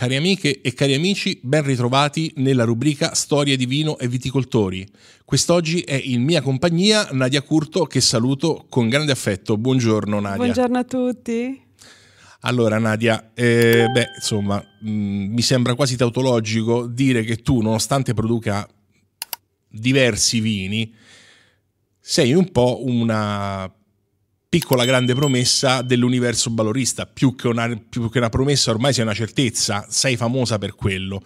Cari amiche e cari amici, ben ritrovati nella rubrica Storie di vino e viticoltori. Quest'oggi è in mia compagnia Nadia Curto che saluto con grande affetto. Buongiorno Nadia. Buongiorno a tutti. Allora Nadia, eh, beh, insomma, mh, mm, mi sembra quasi tautologico dire che tu, nonostante produca diversi vini, sei un po' una piccola grande promessa dell'universo balorista, più che, una, più che una promessa ormai sia una certezza, sei famosa per quello.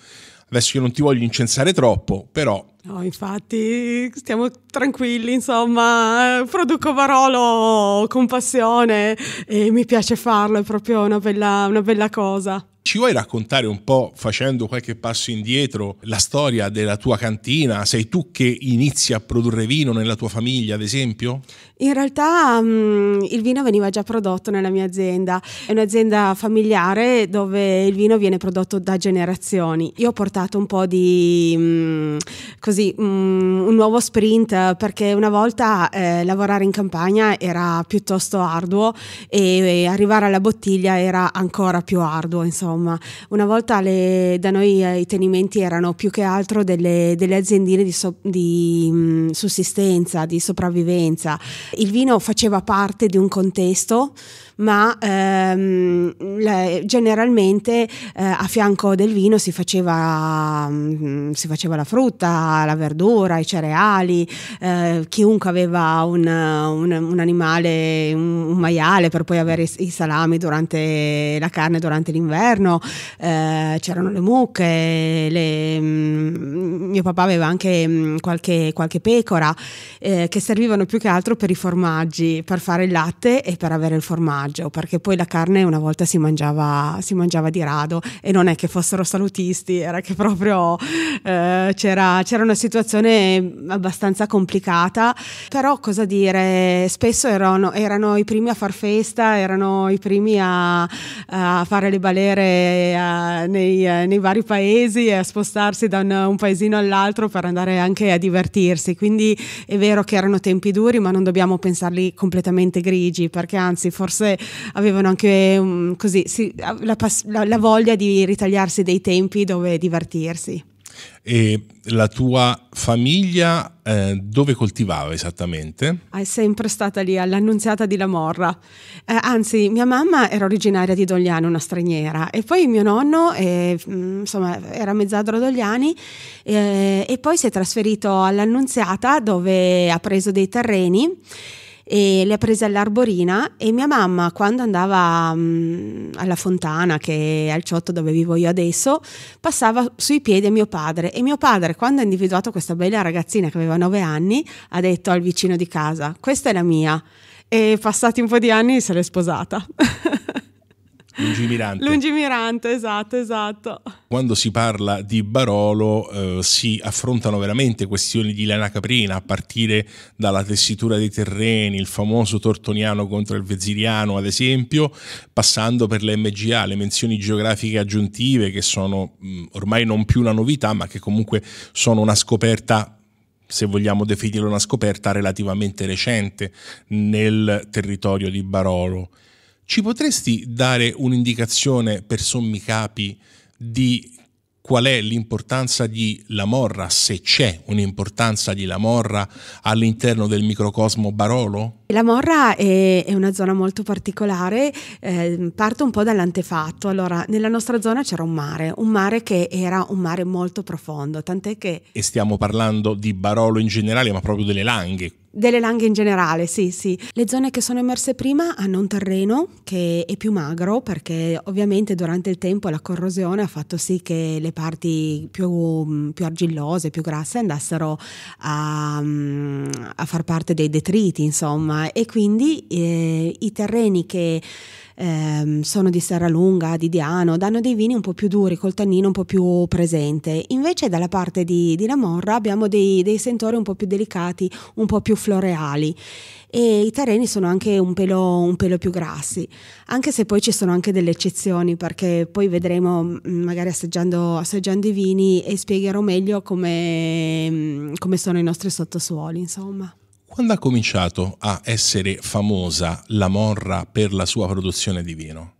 Adesso io non ti voglio incensare troppo, però... No, infatti, stiamo tranquilli, insomma, produco Varolo con passione e mi piace farlo, è proprio una bella, una bella cosa. Ci vuoi raccontare un po', facendo qualche passo indietro, la storia della tua cantina? Sei tu che inizi a produrre vino nella tua famiglia, ad esempio? In realtà mm, il vino veniva già prodotto nella mia azienda. È un'azienda familiare dove il vino viene prodotto da generazioni. Io ho portato un po' di mm, così mm, un nuovo sprint perché una volta eh, lavorare in campagna era piuttosto arduo e arrivare alla bottiglia era ancora più arduo, insomma Roma. Una volta le, da noi eh, i tenimenti erano più che altro delle, delle aziendine di, so, di mh, mm, sussistenza, di sopravvivenza. Il vino faceva parte di un contesto ma ehm, le, generalmente eh, a fianco del vino si faceva, mh, mm, si faceva, la frutta, la verdura, i cereali, eh, chiunque aveva un, un, un animale, un, un, maiale per poi avere i, i, salami durante la carne durante l'inverno, eh, c'erano le mucche, le, mh, mm, mio papà aveva anche mh, mm, qualche, qualche, pecora eh, che servivano più che altro per i formaggi, per fare il latte e per avere il formaggio formaggio, perché poi la carne una volta si mangiava, si mangiava di rado e non è che fossero salutisti, era che proprio eh, c'era, c'era una situazione abbastanza complicata, però cosa dire, spesso erano, erano i primi a far festa, erano i primi a, a fare le balere a, eh, nei, nei, vari paesi e a spostarsi da un, un paesino all'altro per andare anche a divertirsi, quindi è vero che erano tempi duri, ma non dobbiamo pensarli completamente grigi, perché anzi forse avevano anche um, così, sì, la, la, la voglia di ritagliarsi dei tempi dove divertirsi. E la tua famiglia eh, dove coltivava esattamente? È sempre stata lì all'annunziata di Lamorra. Eh, anzi, mia mamma era originaria di Dogliano, una straniera, e poi mio nonno eh, mm, insomma, era mezzadro Dogliani eh, e poi si è trasferito all'annunziata dove ha preso dei terreni e le ha prese all'arborina e mia mamma quando andava um, alla fontana che è al ciotto dove vivo io adesso passava sui piedi a mio padre e mio padre quando ha individuato questa bella ragazzina che aveva 9 anni ha detto al vicino di casa questa è la mia e passati un po' di anni se l'è sposata Lungimirante. Lungimirante, esatto, esatto. Quando si parla di Barolo eh, si affrontano veramente questioni di lana caprina, a partire dalla tessitura dei terreni, il famoso Tortoniano contro il Veziriano, ad esempio, passando per le MGA, le menzioni geografiche aggiuntive, che sono mh, mm, ormai non più una novità, ma che comunque sono una scoperta se vogliamo definirla una scoperta relativamente recente nel territorio di Barolo. Ci potresti dare un'indicazione per sommi capi di qual è l'importanza di La Morra, se c'è un'importanza di La Morra all'interno del microcosmo Barolo? La Morra è, è una zona molto particolare, eh, parto un po' dall'antefatto. Allora, nella nostra zona c'era un mare, un mare che era un mare molto profondo, tant'è che... E stiamo parlando di Barolo in generale, ma proprio delle Langhe, delle langhe in generale, sì, sì. Le zone che sono emerse prima hanno un terreno che è più magro perché ovviamente durante il tempo la corrosione ha fatto sì che le parti più, più argillose, più grasse andassero a, a, far parte dei detriti, insomma, e quindi eh, i terreni che ehm, sono di Serra Lunga, di Diano, danno dei vini un po' più duri, col tannino un po' più presente. Invece dalla parte di, di La Morra abbiamo dei, dei sentori un po' più delicati, un po' più floreali e i terreni sono anche un pelo, un pelo, più grassi, anche se poi ci sono anche delle eccezioni perché poi vedremo mm, magari assaggiando, assaggiando i vini e spiegherò meglio come, mm, come sono i nostri sottosuoli insomma. Quando ha cominciato a essere famosa la Morra per la sua produzione di vino?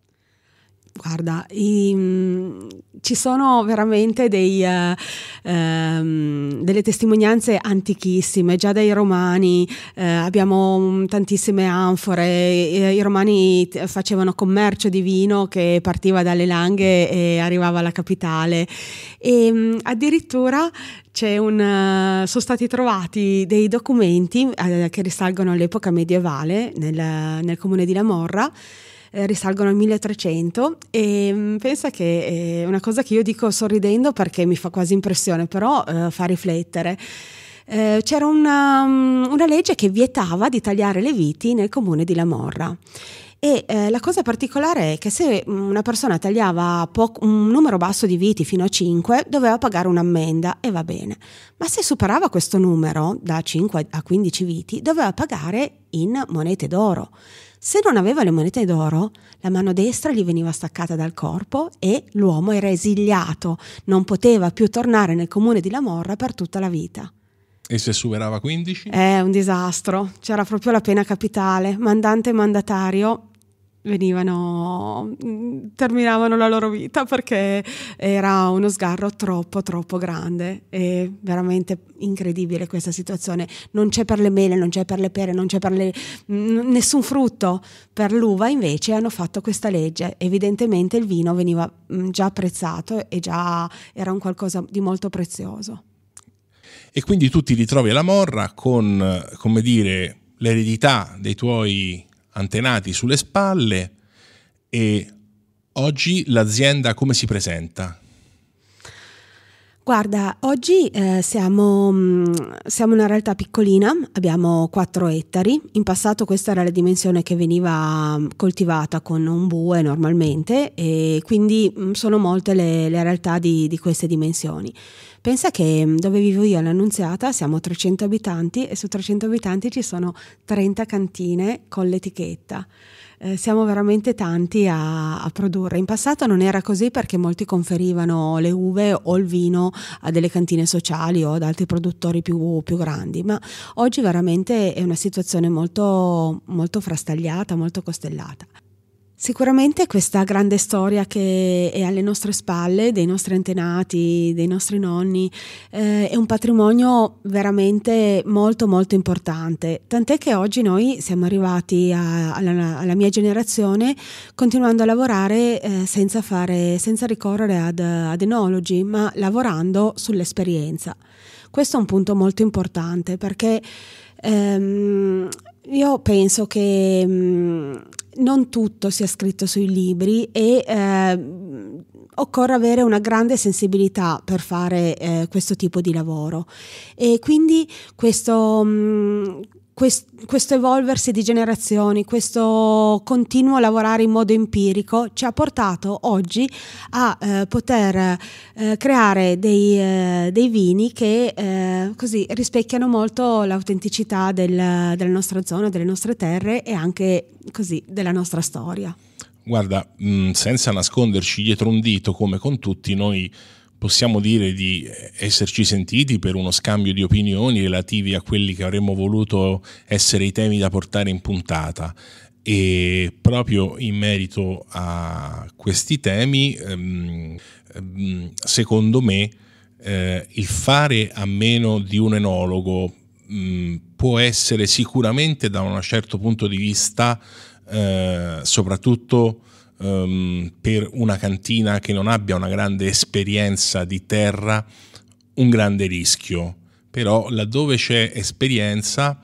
Guarda, i, ehm, ci sono veramente dei, eh, ehm, delle testimonianze antichissime, già dai romani, eh, abbiamo mm, tantissime anfore, i, eh, i romani t- facevano commercio di vino che partiva dalle Langhe e arrivava alla capitale e ehm, mh, addirittura un, uh, sono stati trovati dei documenti eh, che risalgono all'epoca medievale nel, nel comune di Lamorra. Eh, risalgono al 1300 e mm, pensa che è eh, una cosa che io dico sorridendo perché mi fa quasi impressione, però eh, fa riflettere. Eh, c'era una, mm, una legge che vietava di tagliare le viti nel comune di Lamorra e eh, la cosa particolare è che se mm, una persona tagliava poco, un numero basso di viti fino a 5, doveva pagare un'ammenda e va bene. Ma se superava questo numero, da 5 a 15 viti, doveva pagare in monete d'oro. Se non aveva le monete d'oro, la mano destra gli veniva staccata dal corpo e l'uomo era esiliato, non poteva più tornare nel comune di Lamorra per tutta la vita. E se superava 15? È un disastro, c'era proprio la pena capitale, mandante e mandatario venivano, mm, terminavano la loro vita perché era uno sgarro troppo troppo grande. È veramente incredibile questa situazione. Non c'è per le mele, non c'è per le pere, non c'è per le, nessun frutto. Per l'uva invece hanno fatto questa legge. Evidentemente il vino veniva mm, già apprezzato e già era un qualcosa di molto prezioso. E quindi tu ti ritrovi alla morra con, come dire, l'eredità dei tuoi antenati sulle spalle e oggi l'azienda come si presenta? Guarda, oggi eh, siamo, mm, siamo, una realtà piccolina, abbiamo 4 ettari, in passato questa era la dimensione che veniva mm, coltivata con un bue normalmente e quindi mm, sono molte le, le realtà di, di, queste dimensioni. Pensa che dove vivo io all'Annunziata siamo 300 abitanti e su 300 abitanti ci sono 30 cantine con l'etichetta eh, siamo veramente tanti a, a, produrre. In passato non era così perché molti conferivano le uve o il vino a delle cantine sociali o ad altri produttori più, più grandi, ma oggi veramente è una situazione molto, molto frastagliata, molto costellata. Sicuramente questa grande storia che è alle nostre spalle, dei nostri antenati, dei nostri nonni, eh, è un patrimonio veramente molto molto importante, tant'è che oggi noi siamo arrivati a, alla, alla, mia generazione continuando a lavorare eh, senza, fare, senza, ricorrere ad, ad enologi, ma lavorando sull'esperienza. Questo è un punto molto importante perché ehm, io penso che... Mh, mm, non tutto sia scritto sui libri e eh, occorre avere una grande sensibilità per fare eh, questo tipo di lavoro. E quindi questo, mh, mm, quest- questo evolversi di generazioni, questo continuo lavorare in modo empirico ci ha portato oggi a eh, poter eh, creare dei, eh, dei, vini che eh, così rispecchiano molto l'autenticità del, della nostra zona, delle nostre terre e anche così della nostra storia. Guarda, mh, mm, senza nasconderci dietro un dito come con tutti noi possiamo dire di esserci sentiti per uno scambio di opinioni relativi a quelli che avremmo voluto essere i temi da portare in puntata. E proprio in merito a questi temi, ehm, ehm, secondo me, eh, il fare a meno di un enologo mm, può essere sicuramente da un certo punto di vista, eh, soprattutto um, per una cantina che non abbia una grande esperienza di terra un grande rischio, però laddove c'è esperienza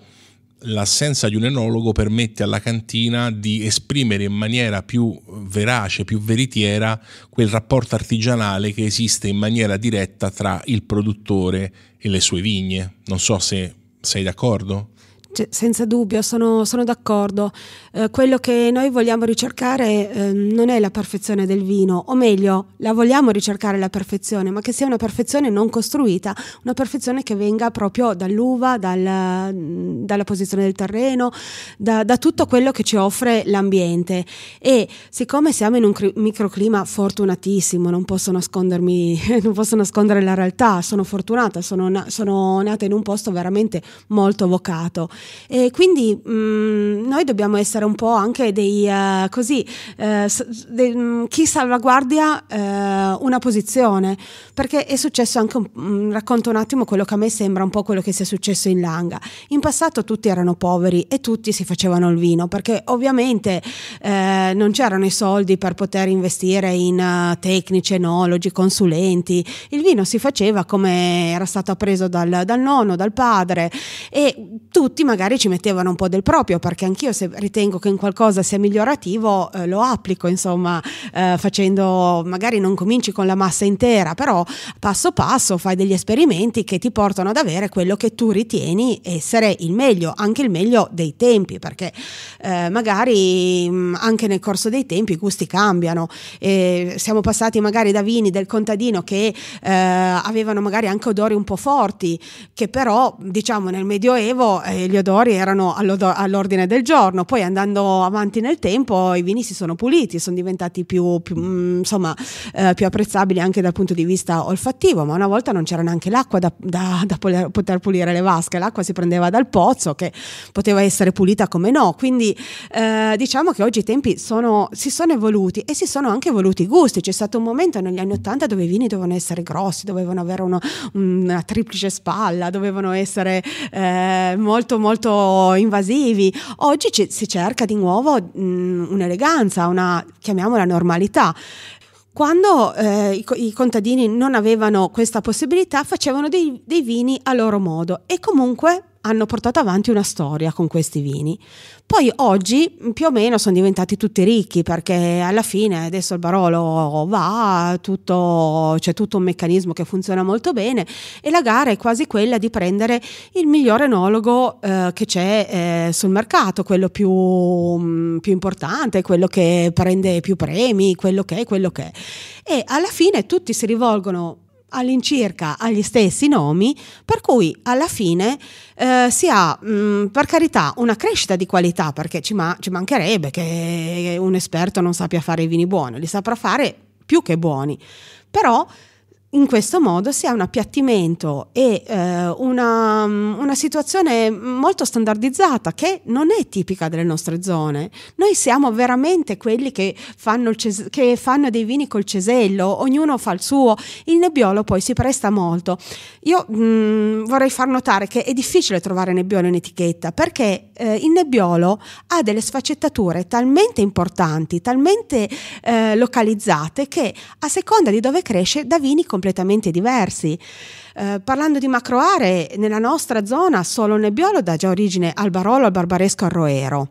l'assenza di un enologo permette alla cantina di esprimere in maniera più verace, più veritiera quel rapporto artigianale che esiste in maniera diretta tra il produttore e le sue vigne. Non so se sei d'accordo? Cioè, senza dubbio, sono, sono d'accordo. Eh, quello che noi vogliamo ricercare eh, non è la perfezione del vino, o meglio, la vogliamo ricercare la perfezione, ma che sia una perfezione non costruita, una perfezione che venga proprio dall'uva, dal, dalla posizione del terreno, da, da, tutto quello che ci offre l'ambiente. E siccome siamo in un cri- microclima fortunatissimo, non posso nascondermi, non posso nascondere la realtà, sono fortunata, sono, na- sono nata in un posto veramente molto vocato. E quindi mh, mm, noi dobbiamo essere un po' anche dei uh, così, uh, de, mm, chi salvaguardia uh, una posizione, perché è successo anche, un, mh, mm, racconto un attimo quello che a me sembra un po' quello che sia successo in Langa. In passato tutti erano poveri e tutti si facevano il vino, perché ovviamente non c'erano i soldi per poter investire in tecnici, enologi, consulenti, il vino si faceva come era stato appreso dal, dal nonno, dal padre e tutti magari ci mettevano un po' del proprio, perché anch'io se ritengo che in qualcosa sia migliorativo eh, lo applico, insomma, eh, facendo, magari non cominci con la massa intera, però passo passo fai degli esperimenti che ti portano ad avere quello che tu ritieni essere il meglio, anche il meglio dei tempi, perché eh, magari mh, mm, anche nel corso dei tempi i gusti cambiano. E siamo passati magari da vini del contadino che eh, avevano magari anche odori un po' forti, che però diciamo nel Medioevo eh, gli Biodori erano all'ordine del giorno, poi andando avanti nel tempo i vini si sono puliti, sono diventati più, più, mm, insomma, eh, più apprezzabili anche dal punto di vista olfattivo, ma una volta non c'era neanche l'acqua da, da, da poter pulire le vasche, l'acqua si prendeva dal pozzo che poteva essere pulita come no, quindi eh, diciamo che oggi i tempi sono, si sono evoluti e si sono anche evoluti i gusti, c'è stato un momento negli anni 80 dove i vini dovevano essere grossi, dovevano avere uno, una triplice spalla, dovevano essere eh, molto molto molto invasivi. Oggi c- si cerca di nuovo mh, mm, un'eleganza, una chiamiamola normalità. Quando eh, i, i, contadini non avevano questa possibilità, facevano dei, dei vini a loro modo e comunque hanno portato avanti una storia con questi vini. Poi oggi più o meno sono diventati tutti ricchi perché alla fine adesso il Barolo va, tutto, c'è tutto un meccanismo che funziona molto bene e la gara è quasi quella di prendere il miglior enologo eh, che c'è eh, sul mercato, quello più, mh, mm, più, importante, quello che prende più premi, quello che è, quello che è. E alla fine tutti si rivolgono all'incirca agli stessi nomi, per cui alla fine eh, si ha, mh, mm, per carità, una crescita di qualità, perché ci, ma- ci mancherebbe che un esperto non sappia fare i vini buoni, li saprà fare più che buoni, però in questo modo si ha un appiattimento e eh, una, mm, una, situazione molto standardizzata che non è tipica delle nostre zone. Noi siamo veramente quelli che fanno, ces- che fanno dei vini col cesello, ognuno fa il suo, il nebbiolo poi si presta molto. Io mh, mm, vorrei far notare che è difficile trovare nebbiolo in etichetta perché eh, il nebbiolo ha delle sfaccettature talmente importanti, talmente eh, localizzate che a seconda di dove cresce da vini come completamente diversi. Eh, parlando di macroaree, nella nostra zona solo Nebbiolo dà già origine al Barolo, al Barbaresco, al Roero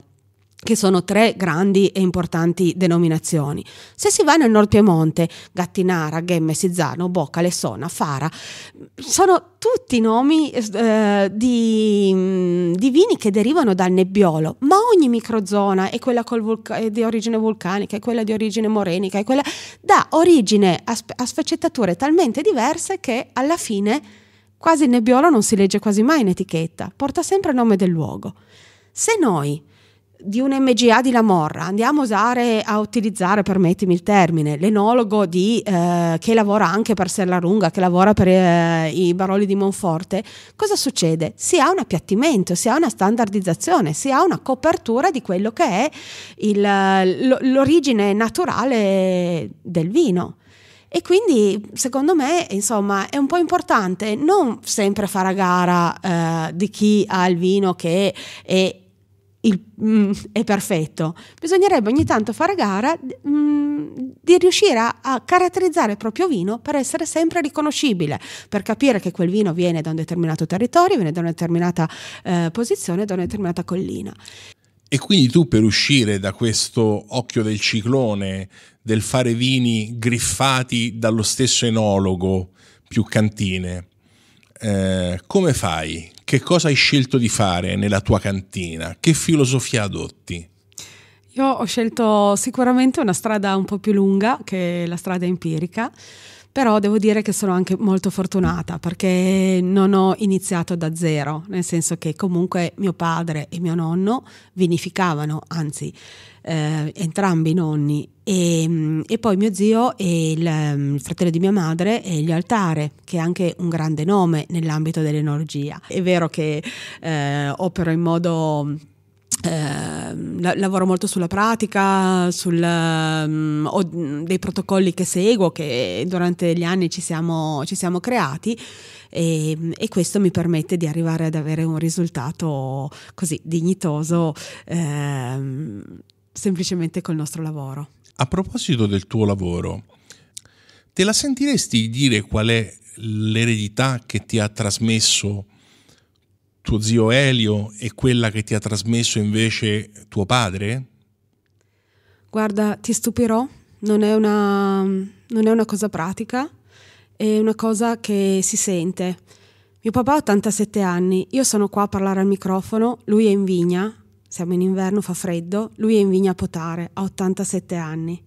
che sono tre grandi e importanti denominazioni. Se si va nel Nord Piemonte, Gattinara, Gemme, Sizzano, Bocca, Lessona, Fara, sono tutti nomi eh, di, mm, di, vini che derivano dal nebbiolo, ma ogni microzona, è quella vulca- di origine vulcanica, è quella di origine morenica, e quella dà origine a, sp- a sfaccettature talmente diverse che alla fine quasi il nebbiolo non si legge quasi mai in etichetta, porta sempre il nome del luogo. Se noi di un MGA di Lamorra, andiamo a usare, a utilizzare, permettimi il termine, l'enologo di, eh, che lavora anche per Serra Lunga, che lavora per eh, i baroli di Monforte, cosa succede? Si ha un appiattimento, si ha una standardizzazione, si ha una copertura di quello che è il, l'origine naturale del vino. E quindi secondo me, insomma, è un po' importante non sempre fare a gara eh, di chi ha il vino che è il, mm, è perfetto. Bisognerebbe ogni tanto fare gara mm, di riuscire a, a, caratterizzare il proprio vino per essere sempre riconoscibile, per capire che quel vino viene da un determinato territorio, viene da una determinata eh, posizione, da una determinata collina. E quindi tu per uscire da questo occhio del ciclone del fare vini griffati dallo stesso enologo più cantine, eh, come fai? che cosa hai scelto di fare nella tua cantina? Che filosofia adotti? Io ho scelto sicuramente una strada un po' più lunga che la strada empirica, però devo dire che sono anche molto fortunata perché non ho iniziato da zero, nel senso che comunque mio padre e mio nonno vinificavano, anzi eh, entrambi i nonni e, mm, e, poi mio zio e il, mm, il, fratello di mia madre e gli altare che è anche un grande nome nell'ambito dell'enologia è vero che eh, opero in modo eh, lavoro molto sulla pratica, sul, um, mm, ho dei protocolli che seguo, che durante gli anni ci siamo, ci siamo creati e, e, questo mi permette di arrivare ad avere un risultato così dignitoso. Eh, semplicemente col nostro lavoro. A proposito del tuo lavoro, te la sentiresti dire qual è l'eredità che ti ha trasmesso tuo zio Elio e quella che ti ha trasmesso invece tuo padre? Guarda, ti stupirò, non è una, non è una cosa pratica, è una cosa che si sente. Mio papà ha 87 anni, io sono qua a parlare al microfono, lui è in vigna, siamo in inverno, fa freddo, lui è in vigna a potare, ha 87 anni.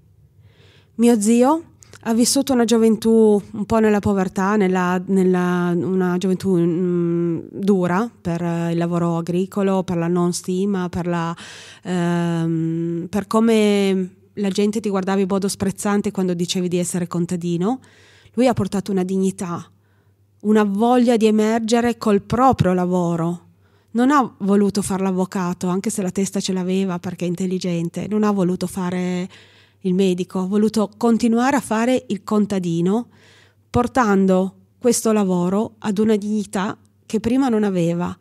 Mio zio ha vissuto una gioventù un po' nella povertà, nella, nella, una gioventù mh, mm, dura per il lavoro agricolo, per la non stima, per, la, ehm, per come la gente ti guardava in modo sprezzante quando dicevi di essere contadino. Lui ha portato una dignità, una voglia di emergere col proprio lavoro non ha voluto fare l'avvocato, anche se la testa ce l'aveva perché è intelligente, non ha voluto fare il medico, ha voluto continuare a fare il contadino, portando questo lavoro ad una dignità che prima non aveva.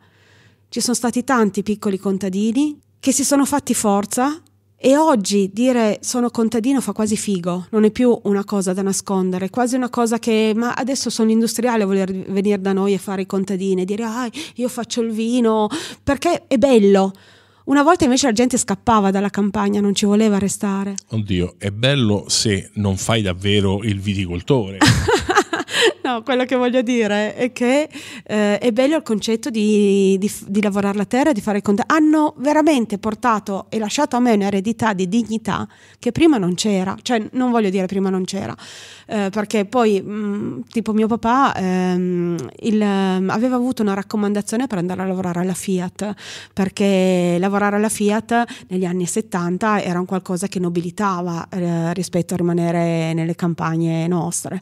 Ci sono stati tanti piccoli contadini che si sono fatti forza e oggi dire sono contadino fa quasi figo, non è più una cosa da nascondere, è quasi una cosa che ma adesso sono industriale a voler venire da noi e fare i contadini, e dire ah, io faccio il vino, perché è bello. Una volta invece la gente scappava dalla campagna, non ci voleva restare. Oddio, è bello se non fai davvero il viticoltore, no, quello che voglio dire è che eh, è bello il concetto di, di, di lavorare la terra, di fare il contatto. Hanno veramente portato e lasciato a me un'eredità di dignità che prima non c'era, cioè non voglio dire prima non c'era, eh, perché poi mh, mm, tipo mio papà ehm, il, aveva avuto una raccomandazione per andare a lavorare alla Fiat, perché lavorare alla Fiat negli anni 70 era un qualcosa che nobilitava eh, rispetto a rimanere nelle campagne nostre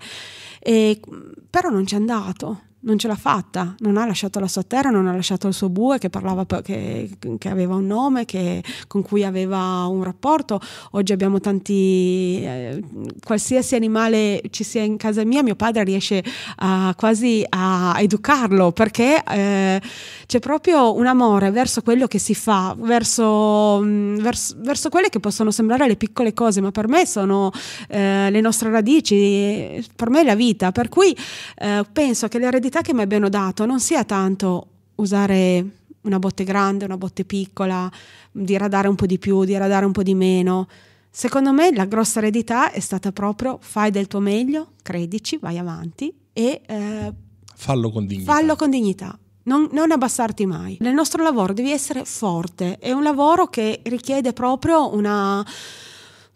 e, mm, però non ci è andato, non ce l'ha fatta, non ha lasciato la sua terra, non ha lasciato il suo bue che, parlava, che, che aveva un nome, che, con cui aveva un rapporto. Oggi abbiamo tanti, eh, qualsiasi animale ci sia in casa mia, mio padre riesce uh, quasi a educarlo perché eh, c'è proprio un amore verso quello che si fa, verso, mh, mm, verso, verso, quelle che possono sembrare le piccole cose, ma per me sono eh, le nostre radici, per me è la vita, per cui eh, penso che le l'eredità possibilità che mi abbiano dato non sia tanto usare una botte grande, una botte piccola, diradare un po' di più, diradare un po' di meno. Secondo me la grossa eredità è stata proprio fai del tuo meglio, credici, vai avanti e eh, fallo con dignità. Fallo con dignità. Non, non, abbassarti mai. Nel nostro lavoro devi essere forte, è un lavoro che richiede proprio una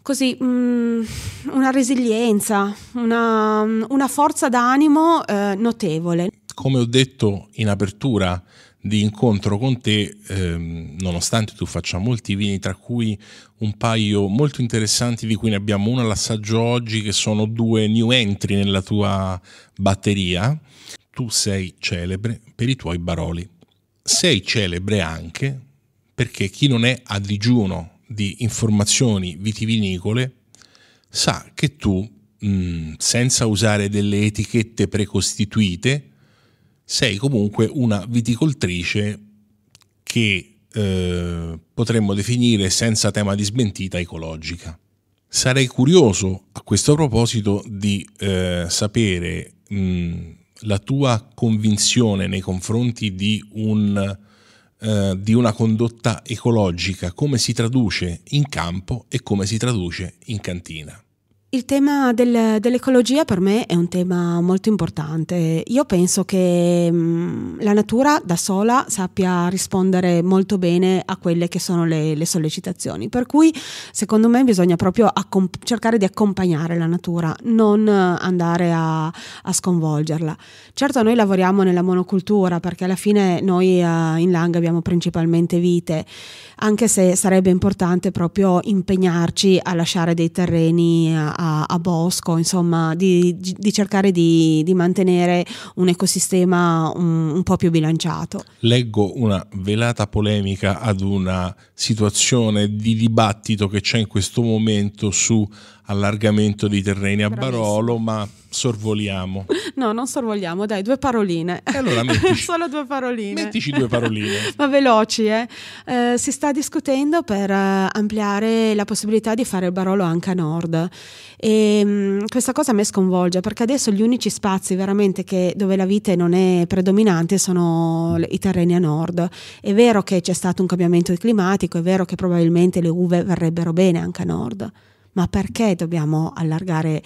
così mh, mm, una resilienza, una, una forza d'animo eh, notevole. Come ho detto in apertura di incontro con te, ehm, nonostante tu faccia molti vini, tra cui un paio molto interessanti, di cui ne abbiamo uno all'assaggio oggi, che sono due new entry nella tua batteria, tu sei celebre per i tuoi baroli. Sei celebre anche perché chi non è a digiuno di informazioni vitivinicole sa che tu, mh, mm, senza usare delle etichette precostituite, sei comunque una viticoltrice che eh, potremmo definire senza tema di smentita ecologica. Sarei curioso a questo proposito di eh, sapere mh, mm, la tua convinzione nei confronti di un eh, di una condotta ecologica, come si traduce in campo e come si traduce in cantina. Il tema del, dell'ecologia per me è un tema molto importante. Io penso che mh, mm, la natura da sola sappia rispondere molto bene a quelle che sono le, le sollecitazioni, per cui secondo me bisogna proprio cercare di accompagnare la natura, non andare a, a, sconvolgerla. Certo noi lavoriamo nella monocultura perché alla fine noi uh, in Lang abbiamo principalmente vite, anche se sarebbe importante proprio impegnarci a lasciare dei terreni a, a a, a bosco, insomma, di, di cercare di, di, mantenere un ecosistema un, un po' più bilanciato. Leggo una velata polemica ad una situazione di dibattito che c'è in questo momento su allargamento di terreni a Barolo, ma sorvoliamo. No, non sorvoliamo, dai, due paroline. E allora mettici, Solo due paroline. Mettici due paroline. ma veloci, eh? eh? Si sta discutendo per eh, ampliare la possibilità di fare il Barolo anche a nord. E ehm, mh, questa cosa a me sconvolge perché adesso gli unici spazi veramente che, dove la vite non è predominante sono i terreni a nord. È vero che c'è stato un cambiamento climatico, è vero che probabilmente le uve verrebbero bene anche a nord ma perché dobbiamo allargare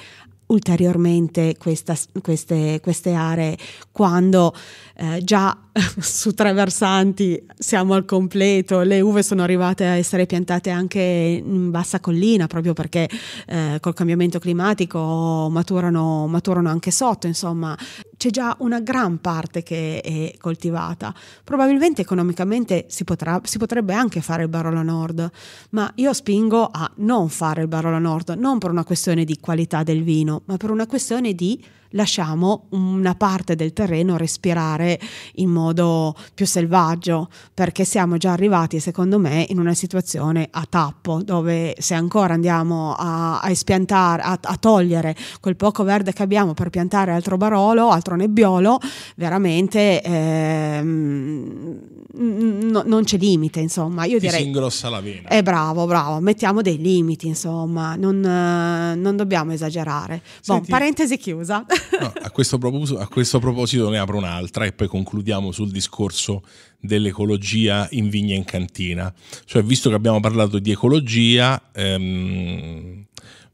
ulteriormente questa, queste, queste, aree quando eh, già su tre versanti siamo al completo, le uve sono arrivate a essere piantate anche in bassa collina proprio perché eh, col cambiamento climatico maturano, maturano anche sotto, insomma c'è già una gran parte che è coltivata. Probabilmente economicamente si, potrà, si potrebbe anche fare il Barolo Nord, ma io spingo a non fare il Barolo Nord, non per una questione di qualità del vino, ma per una questione di lasciamo una parte del terreno respirare in modo più selvaggio, perché siamo già arrivati, secondo me, in una situazione a tappo, dove se ancora andiamo a, a spiantare, a, a, togliere quel poco verde che abbiamo per piantare altro barolo, altro nostro Nebbiolo, veramente ehm, no, non c'è limite, insomma. Io Ti direi, si ingrossa la vena. È eh, bravo, bravo, mettiamo dei limiti, insomma, non, non dobbiamo esagerare. Senti, bon, parentesi chiusa. No, a, questo a questo proposito ne apro un'altra e poi concludiamo sul discorso dell'ecologia in vigna in cantina. Cioè, visto che abbiamo parlato di ecologia, ehm,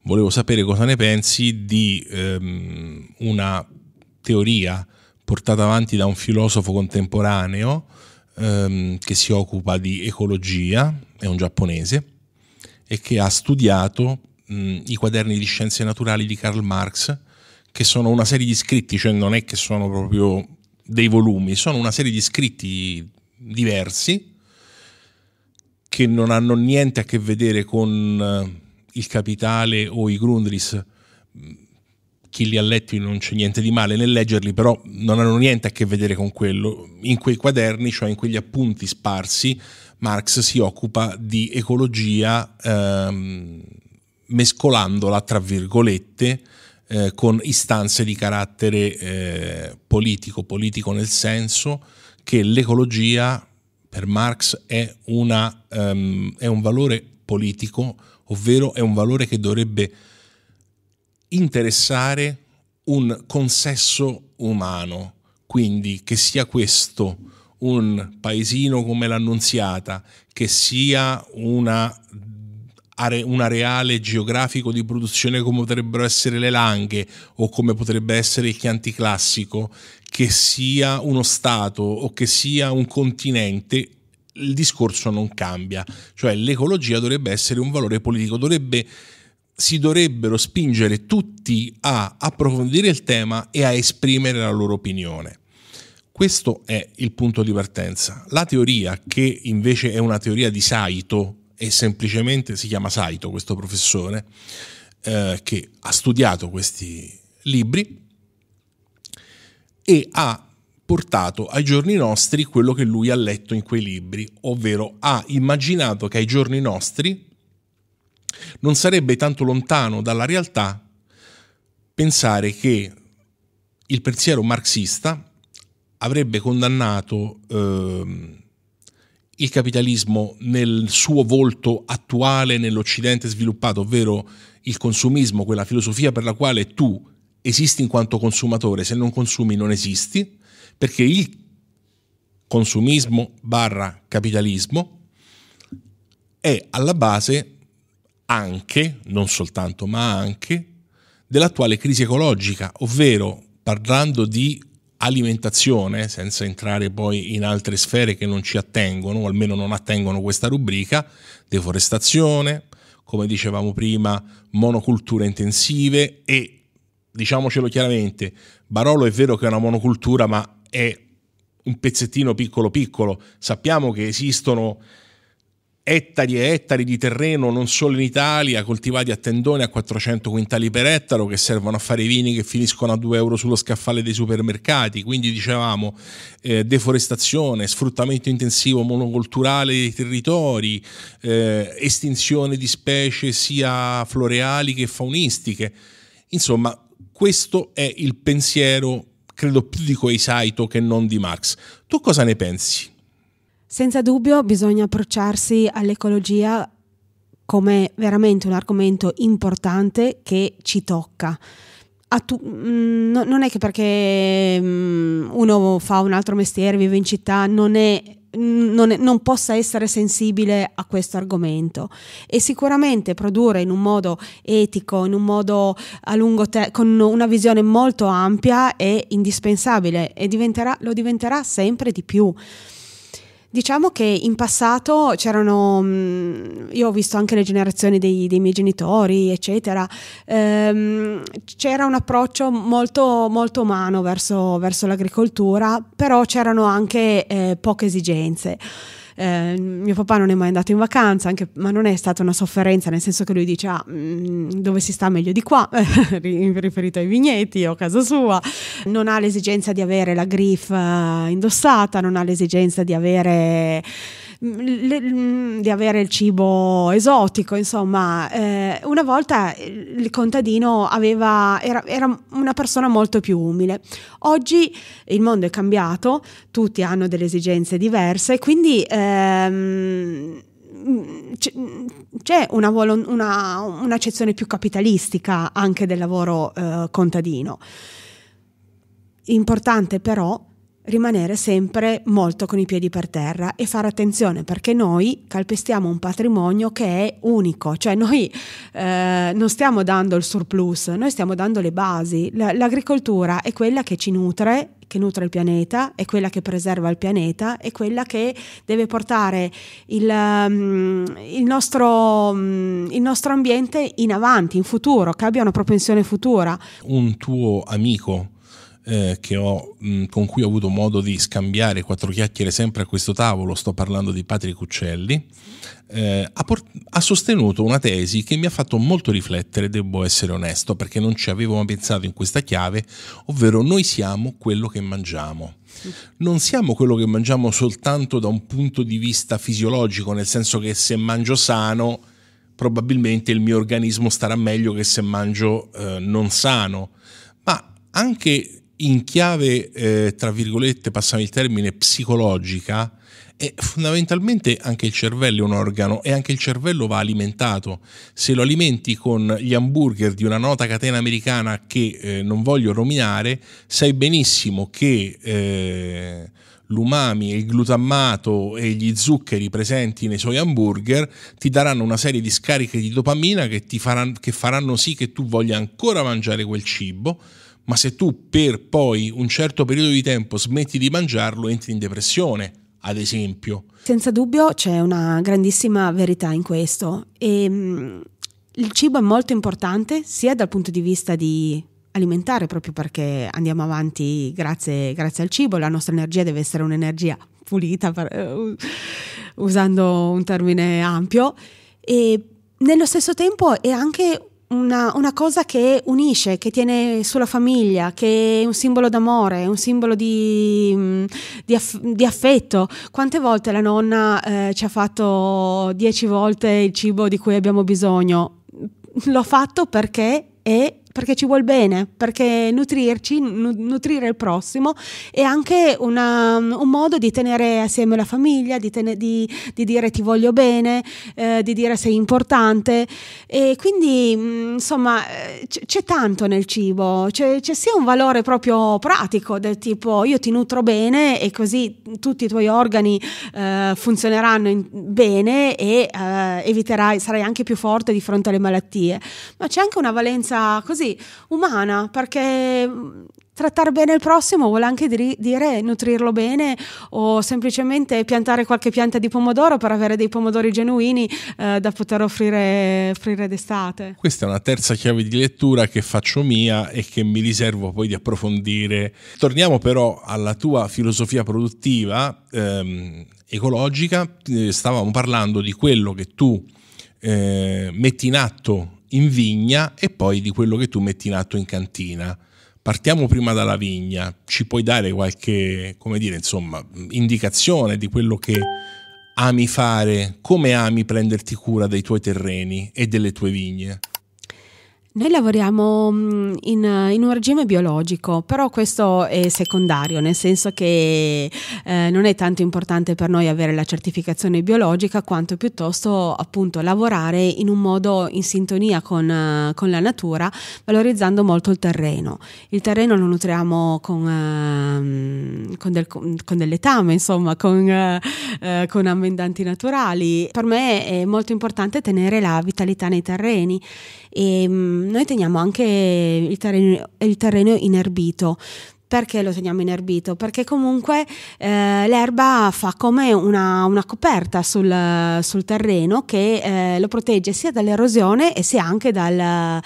volevo sapere cosa ne pensi di ehm, una teoria portata avanti da un filosofo contemporaneo ehm, che si occupa di ecologia, è un giapponese, e che ha studiato mh, i quaderni di scienze naturali di Karl Marx, che sono una serie di scritti, cioè non è che sono proprio dei volumi, sono una serie di scritti diversi che non hanno niente a che vedere con eh, il capitale o i Grundris chi li ha letti non c'è niente di male nel leggerli, però non hanno niente a che vedere con quello. In quei quaderni, cioè in quegli appunti sparsi, Marx si occupa di ecologia ehm, mescolandola, tra virgolette, eh, con istanze di carattere eh, politico, politico nel senso che l'ecologia per Marx è, una, ehm, è un valore politico, ovvero è un valore che dovrebbe interessare un consesso umano, quindi che sia questo un paesino come l'Annunziata, che sia una un areale geografico di produzione come potrebbero essere le Langhe o come potrebbe essere il Chianti Classico, che sia uno Stato o che sia un continente, il discorso non cambia. Cioè l'ecologia dovrebbe essere un valore politico, dovrebbe si dovrebbero spingere tutti a approfondire il tema e a esprimere la loro opinione. Questo è il punto di partenza. La teoria, che invece è una teoria di Saito, e semplicemente si chiama Saito questo professore, eh, che ha studiato questi libri e ha portato ai giorni nostri quello che lui ha letto in quei libri, ovvero ha immaginato che ai giorni nostri non sarebbe tanto lontano dalla realtà pensare che il pensiero marxista avrebbe condannato eh, il capitalismo nel suo volto attuale nell'Occidente sviluppato, ovvero il consumismo, quella filosofia per la quale tu esisti in quanto consumatore, se non consumi non esisti, perché il consumismo barra capitalismo è alla base anche, non soltanto, ma anche dell'attuale crisi ecologica, ovvero parlando di alimentazione, senza entrare poi in altre sfere che non ci attengono, o almeno non attengono questa rubrica, deforestazione, come dicevamo prima, monoculture intensive e, diciamocelo chiaramente, Barolo è vero che è una monocultura, ma è un pezzettino piccolo piccolo. Sappiamo che esistono ettari e ettari di terreno non solo in Italia coltivati a tendone a 400 quintali per ettaro che servono a fare i vini che finiscono a 2 euro sullo scaffale dei supermercati quindi dicevamo eh, deforestazione sfruttamento intensivo monoculturale dei territori eh, estinzione di specie sia floreali che faunistiche insomma questo è il pensiero credo più di Coisaito che non di Marx tu cosa ne pensi? Senza dubbio bisogna approcciarsi all'ecologia come veramente un argomento importante che ci tocca. Tu, mm, non è che perché mm, uno fa un altro mestiere, vive in città, non, è, non, è, non possa essere sensibile a questo argomento e sicuramente produrre in un modo etico, in un modo a lungo termine, con una visione molto ampia è indispensabile e diventerà, lo diventerà sempre di più. Diciamo che in passato c'erano, mm, io ho visto anche le generazioni dei, dei miei genitori, eccetera, ehm, c'era un approccio molto, molto umano verso, verso l'agricoltura, però c'erano anche eh, poche esigenze eh, mio papà non è mai andato in vacanza, anche, ma non è stata una sofferenza, nel senso che lui dice ah, mh, mm, dove si sta meglio di qua, riferito ai vigneti o casa sua, non ha l'esigenza di avere la griff eh, indossata, non ha l'esigenza di avere le, mm, di avere il cibo esotico, insomma, eh, una volta il contadino aveva, era, era, una persona molto più umile. Oggi il mondo è cambiato, tutti hanno delle esigenze diverse, quindi... Ehm, mm, c'è una, una, un'accezione più capitalistica anche del lavoro eh, contadino. Importante però rimanere sempre molto con i piedi per terra e fare attenzione perché noi calpestiamo un patrimonio che è unico, cioè noi eh, non stiamo dando il surplus, noi stiamo dando le basi. L- l'agricoltura è quella che ci nutre, che nutre il pianeta, è quella che preserva il pianeta, è quella che deve portare il, um, il, nostro, um, il nostro ambiente in avanti, in futuro, che abbia una propensione futura. Un tuo amico eh, ho, mh, mm, con cui ho avuto modo di scambiare quattro chiacchiere sempre a questo tavolo, sto parlando di Patrick Uccelli, eh, ha, ha, sostenuto una tesi che mi ha fatto molto riflettere, devo essere onesto, perché non ci avevo mai pensato in questa chiave, ovvero noi siamo quello che mangiamo. Non siamo quello che mangiamo soltanto da un punto di vista fisiologico, nel senso che se mangio sano probabilmente il mio organismo starà meglio che se mangio eh, non sano, ma anche in chiave, eh, tra virgolette, passami il termine, psicologica, e fondamentalmente anche il cervello è un organo e anche il cervello va alimentato. Se lo alimenti con gli hamburger di una nota catena americana che eh, non voglio rovinare, sai benissimo che eh, l'umami, il glutammato e gli zuccheri presenti nei suoi hamburger ti daranno una serie di scariche di dopamina che, faranno, che faranno sì che tu voglia ancora mangiare quel cibo ma se tu per poi un certo periodo di tempo smetti di mangiarlo entri in depressione, ad esempio. Senza dubbio c'è una grandissima verità in questo e ehm, mh, il cibo è molto importante sia dal punto di vista di alimentare proprio perché andiamo avanti grazie, grazie al cibo, la nostra energia deve essere un'energia pulita per, eh, usando un termine ampio e nello stesso tempo è anche una, una, cosa che unisce, che tiene sulla famiglia, che è un simbolo d'amore, un simbolo di, mm, di, aff, di affetto. Quante volte la nonna eh, ci ha fatto dieci volte il cibo di cui abbiamo bisogno? L'ho fatto perché è perché ci vuol bene, perché nutrirci, nutrire il prossimo è anche una, un modo di tenere assieme la famiglia, di, ten- di, di dire ti voglio bene, eh, di dire sei importante e quindi mm, insomma eh, c- c'è tanto nel cibo, c'è, c'è sia un valore proprio pratico del tipo io ti nutro bene e così tutti i tuoi organi eh, funzioneranno in- bene e eh, eviterai, sarai anche più forte di fronte alle malattie, ma c'è anche una valenza così così umana, perché mm, trattare bene il prossimo vuole anche dire nutrirlo bene o semplicemente piantare qualche pianta di pomodoro per avere dei pomodori genuini eh, da poter offrire, offrire, d'estate. Questa è una terza chiave di lettura che faccio mia e che mi riservo poi di approfondire. Torniamo però alla tua filosofia produttiva ehm, ecologica, eh, stavamo parlando di quello che tu eh, metti in atto in vigna e poi di quello che tu metti in atto in cantina. Partiamo prima dalla vigna, ci puoi dare qualche, come dire, insomma, indicazione di quello che ami fare, come ami prenderti cura dei tuoi terreni e delle tue vigne? Noi lavoriamo mm, in, in, un regime biologico, però questo è secondario, nel senso che eh, non è tanto importante per noi avere la certificazione biologica quanto piuttosto appunto lavorare in un modo in sintonia con, con la natura, valorizzando molto il terreno. Il terreno lo nutriamo con, eh, con, del, con del letame, insomma, con, eh, eh con ammendanti naturali. Per me è molto importante tenere la vitalità nei terreni e mm, noi teniamo anche il terreno, il terreno inerbito perché lo teniamo inerbito? Perché comunque eh, l'erba fa come una, una coperta sul, sul, terreno che eh, lo protegge sia dall'erosione e sia anche dal, eh,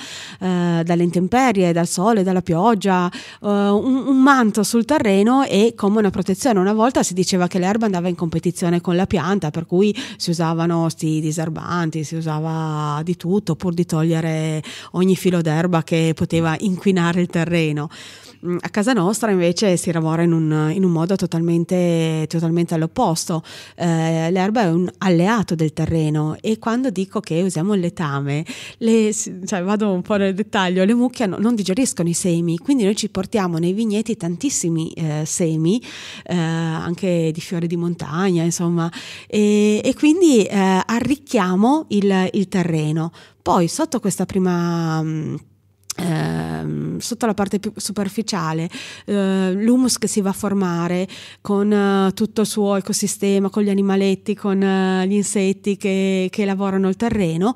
dalle intemperie, dal sole, dalla pioggia. Eh, un, un, manto sul terreno e come una protezione. Una volta si diceva che l'erba andava in competizione con la pianta, per cui si usavano questi diserbanti, si usava di tutto pur di togliere ogni filo d'erba che poteva inquinare il terreno. Mm, a casa nostra invece si lavora in un, in un modo totalmente, totalmente all'opposto. Eh, l'erba è un alleato del terreno e quando dico che usiamo il letame, le, cioè vado un po' nel dettaglio, le mucche non digeriscono i semi, quindi noi ci portiamo nei vigneti tantissimi eh, semi, eh, anche di fiori di montagna, insomma, e, e quindi eh, arricchiamo il, il terreno. Poi sotto questa prima... Mh, mm, Ehm, sotto la parte più superficiale, eh, l'humus che si va a formare con eh, tutto il suo ecosistema, con gli animaletti, con eh, gli insetti che, che, lavorano il terreno,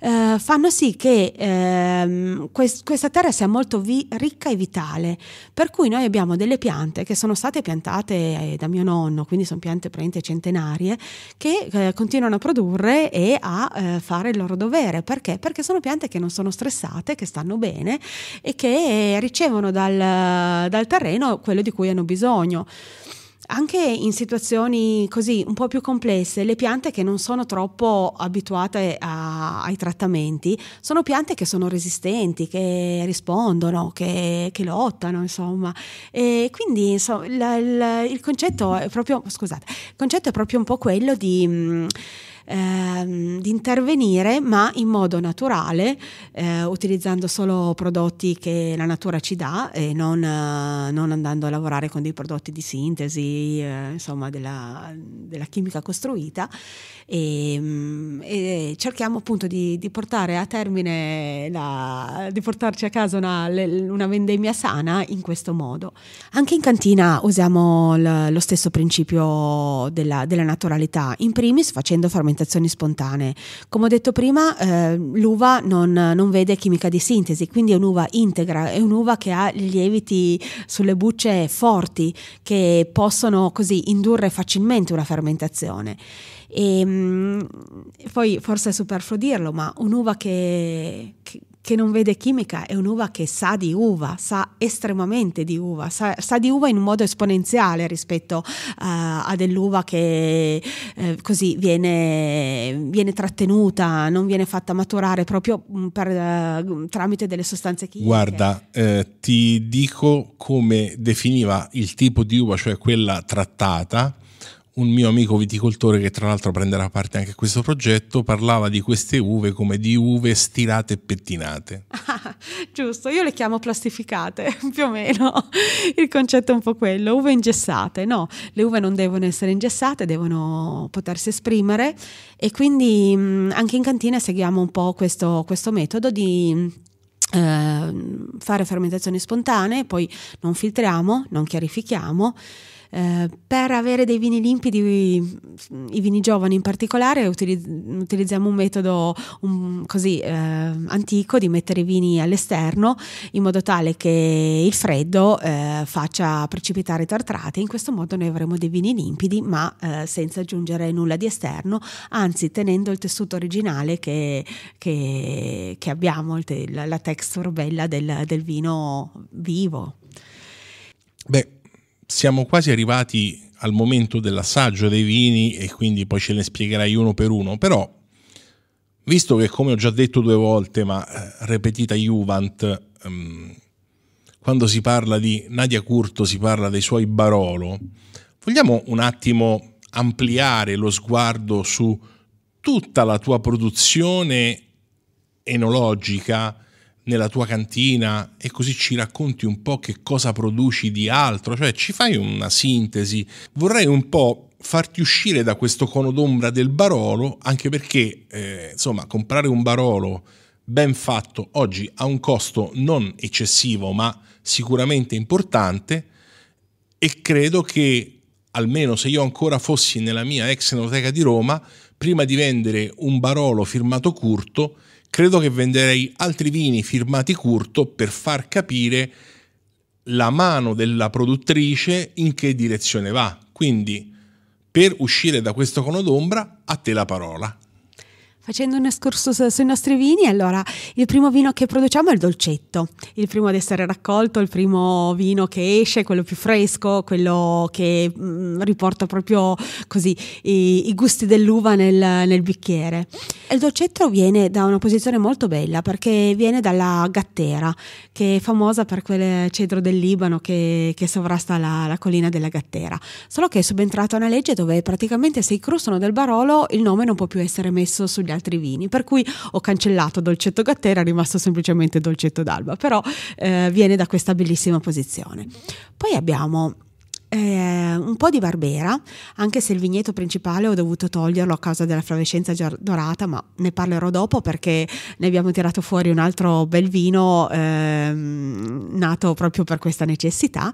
eh, fanno sì che ehm, quest- questa terra sia molto vi- ricca e vitale. Per cui noi abbiamo delle piante che sono state piantate eh, da mio nonno, quindi sono piante praticamente centenarie, che eh, continuano a produrre e a fare il loro dovere. Perché? Perché sono piante che non sono stressate, che stanno bene bene e che ricevono dal, dal terreno quello di cui hanno bisogno anche in situazioni così un po' più complesse, le piante che non sono troppo abituate a, ai trattamenti sono piante che sono resistenti, che rispondono, che, che lottano, insomma. E quindi insomma, la, la, il, concetto proprio, scusate, il concetto è proprio, un po' quello di... Mh, mm, ehm, di intervenire ma in modo naturale, eh, utilizzando solo prodotti che la natura ci dà e non, eh, non andando a lavorare con dei prodotti di sintesi, eh, insomma della, della, chimica costruita e, ehm, mh, e cerchiamo appunto di, di, portare a termine, la, di portarci a casa una, una vendemmia sana in questo modo. Anche in cantina usiamo l- lo stesso principio della, della naturalità, in primis facendo fermentazione fermentazioni spontanee. Come ho detto prima, eh, l'uva non, non, vede chimica di sintesi, quindi è un'uva integra, è un'uva che ha lieviti sulle bucce forti che possono così indurre facilmente una fermentazione. E, ehm, mh, poi forse è superfluo dirlo, ma un'uva che, che che non vede chimica è un'uva che sa di uva, sa estremamente di uva, sa, sa di uva in un modo esponenziale rispetto uh, a dell'uva che uh, così viene, viene, trattenuta, non viene fatta maturare proprio mm, per, uh, tramite delle sostanze chimiche. Guarda, eh, ti dico come definiva il tipo di uva, cioè quella trattata un mio amico viticoltore che tra l'altro prenderà parte anche a questo progetto, parlava di queste uve come di uve stirate e pettinate. Ah, giusto, io le chiamo plastificate, più o meno. Il concetto è un po' quello, uve ingessate, no, le uve non devono essere ingessate, devono potersi esprimere e quindi mm, anche in cantina seguiamo un po' questo, questo metodo di eh, fare fermentazioni spontanee, poi non filtriamo, non chiarifichiamo eh, per avere dei vini limpidi, i vini giovani in particolare, utilizz- utilizziamo un metodo un, così eh, antico di mettere i vini all'esterno in modo tale che il freddo eh, faccia precipitare i tartrati. In questo modo noi avremo dei vini limpidi ma eh, senza aggiungere nulla di esterno, anzi tenendo il tessuto originale che, che, che abbiamo, la, la texture bella del, del vino vivo. Beh, siamo quasi arrivati al momento dell'assaggio dei vini e quindi poi ce ne spiegherai uno per uno, però visto che come ho già detto due volte, ma eh, ripetita Juvent, um, quando si parla di Nadia Curto si parla dei suoi Barolo, vogliamo un attimo ampliare lo sguardo su tutta la tua produzione enologica nella tua cantina e così ci racconti un po' che cosa produci di altro, cioè ci fai una sintesi. Vorrei un po' farti uscire da questo cono d'ombra del Barolo, anche perché eh, insomma comprare un Barolo ben fatto oggi ha un costo non eccessivo ma sicuramente importante e credo che almeno se io ancora fossi nella mia ex enoteca di Roma, prima di vendere un Barolo firmato Curto, credo che venderei altri vini firmati Curto per far capire la mano della produttrice in che direzione va. Quindi, per uscire da questo cono d'ombra, a te la parola. Facendo un escursus sui nostri vini, allora il primo vino che produciamo è il dolcetto, il primo ad essere raccolto, il primo vino che esce, quello più fresco, quello che mh, mm, riporta proprio così i, i gusti dell'uva nel, nel, bicchiere. Il dolcetto viene da una posizione molto bella perché viene dalla Gattera, che è famosa per quel cedro del Libano che, che sovrasta la, la, collina della Gattera, solo che è subentrata una legge dove praticamente se i il sono del Barolo il nome non può più essere messo sugli altri altri vini, per cui ho cancellato dolcetto gattera, è rimasto semplicemente dolcetto d'alba, però eh, viene da questa bellissima posizione. Poi abbiamo eh, un po' di Barbera, anche se il vigneto principale ho dovuto toglierlo a causa della flavescenza dorata, ma ne parlerò dopo perché ne abbiamo tirato fuori un altro bel vino ehm, nato proprio per questa necessità.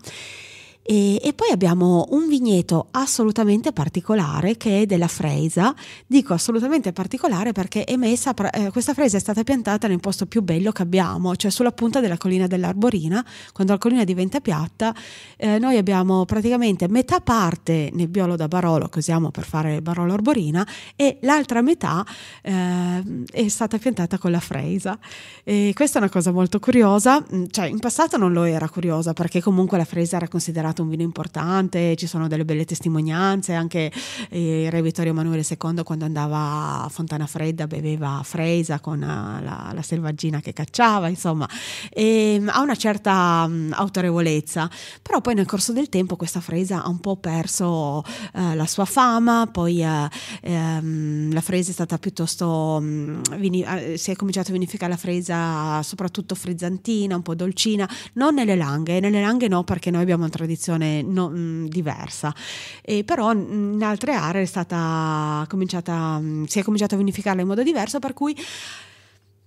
E, e, poi abbiamo un vigneto assolutamente particolare che è della Freisa. Dico assolutamente particolare perché è messa, eh, questa Freisa è stata piantata nel posto più bello che abbiamo, cioè sulla punta della collina dell'Arborina. Quando la collina diventa piatta, eh, noi abbiamo praticamente metà parte nebbiolo da Barolo che usiamo per fare Barolo Arborina e l'altra metà eh, è stata piantata con la Freisa. E questa è una cosa molto curiosa, mm, cioè in passato non lo era curiosa perché comunque la Freisa era considerata considerato un vino importante, ci sono delle belle testimonianze, anche eh, il re Vittorio Emanuele II quando andava a Fontana Fredda beveva Fresa con eh, la, la selvaggina che cacciava, insomma, e, ehm, ha una certa autorevolezza, però poi nel corso del tempo questa Fresa ha un po' perso eh, la sua fama, poi eh, ehm, la Fresa è stata piuttosto, mh, vini- eh, si è cominciato a vinificare la Fresa soprattutto frizzantina, un po' dolcina, non nelle langhe, nelle langhe no perché noi abbiamo una tradizione posizione no, mh, mm, diversa. E però mm, in altre aree è stata cominciata, mh, mm, si è cominciato a vinificarla in modo diverso, per cui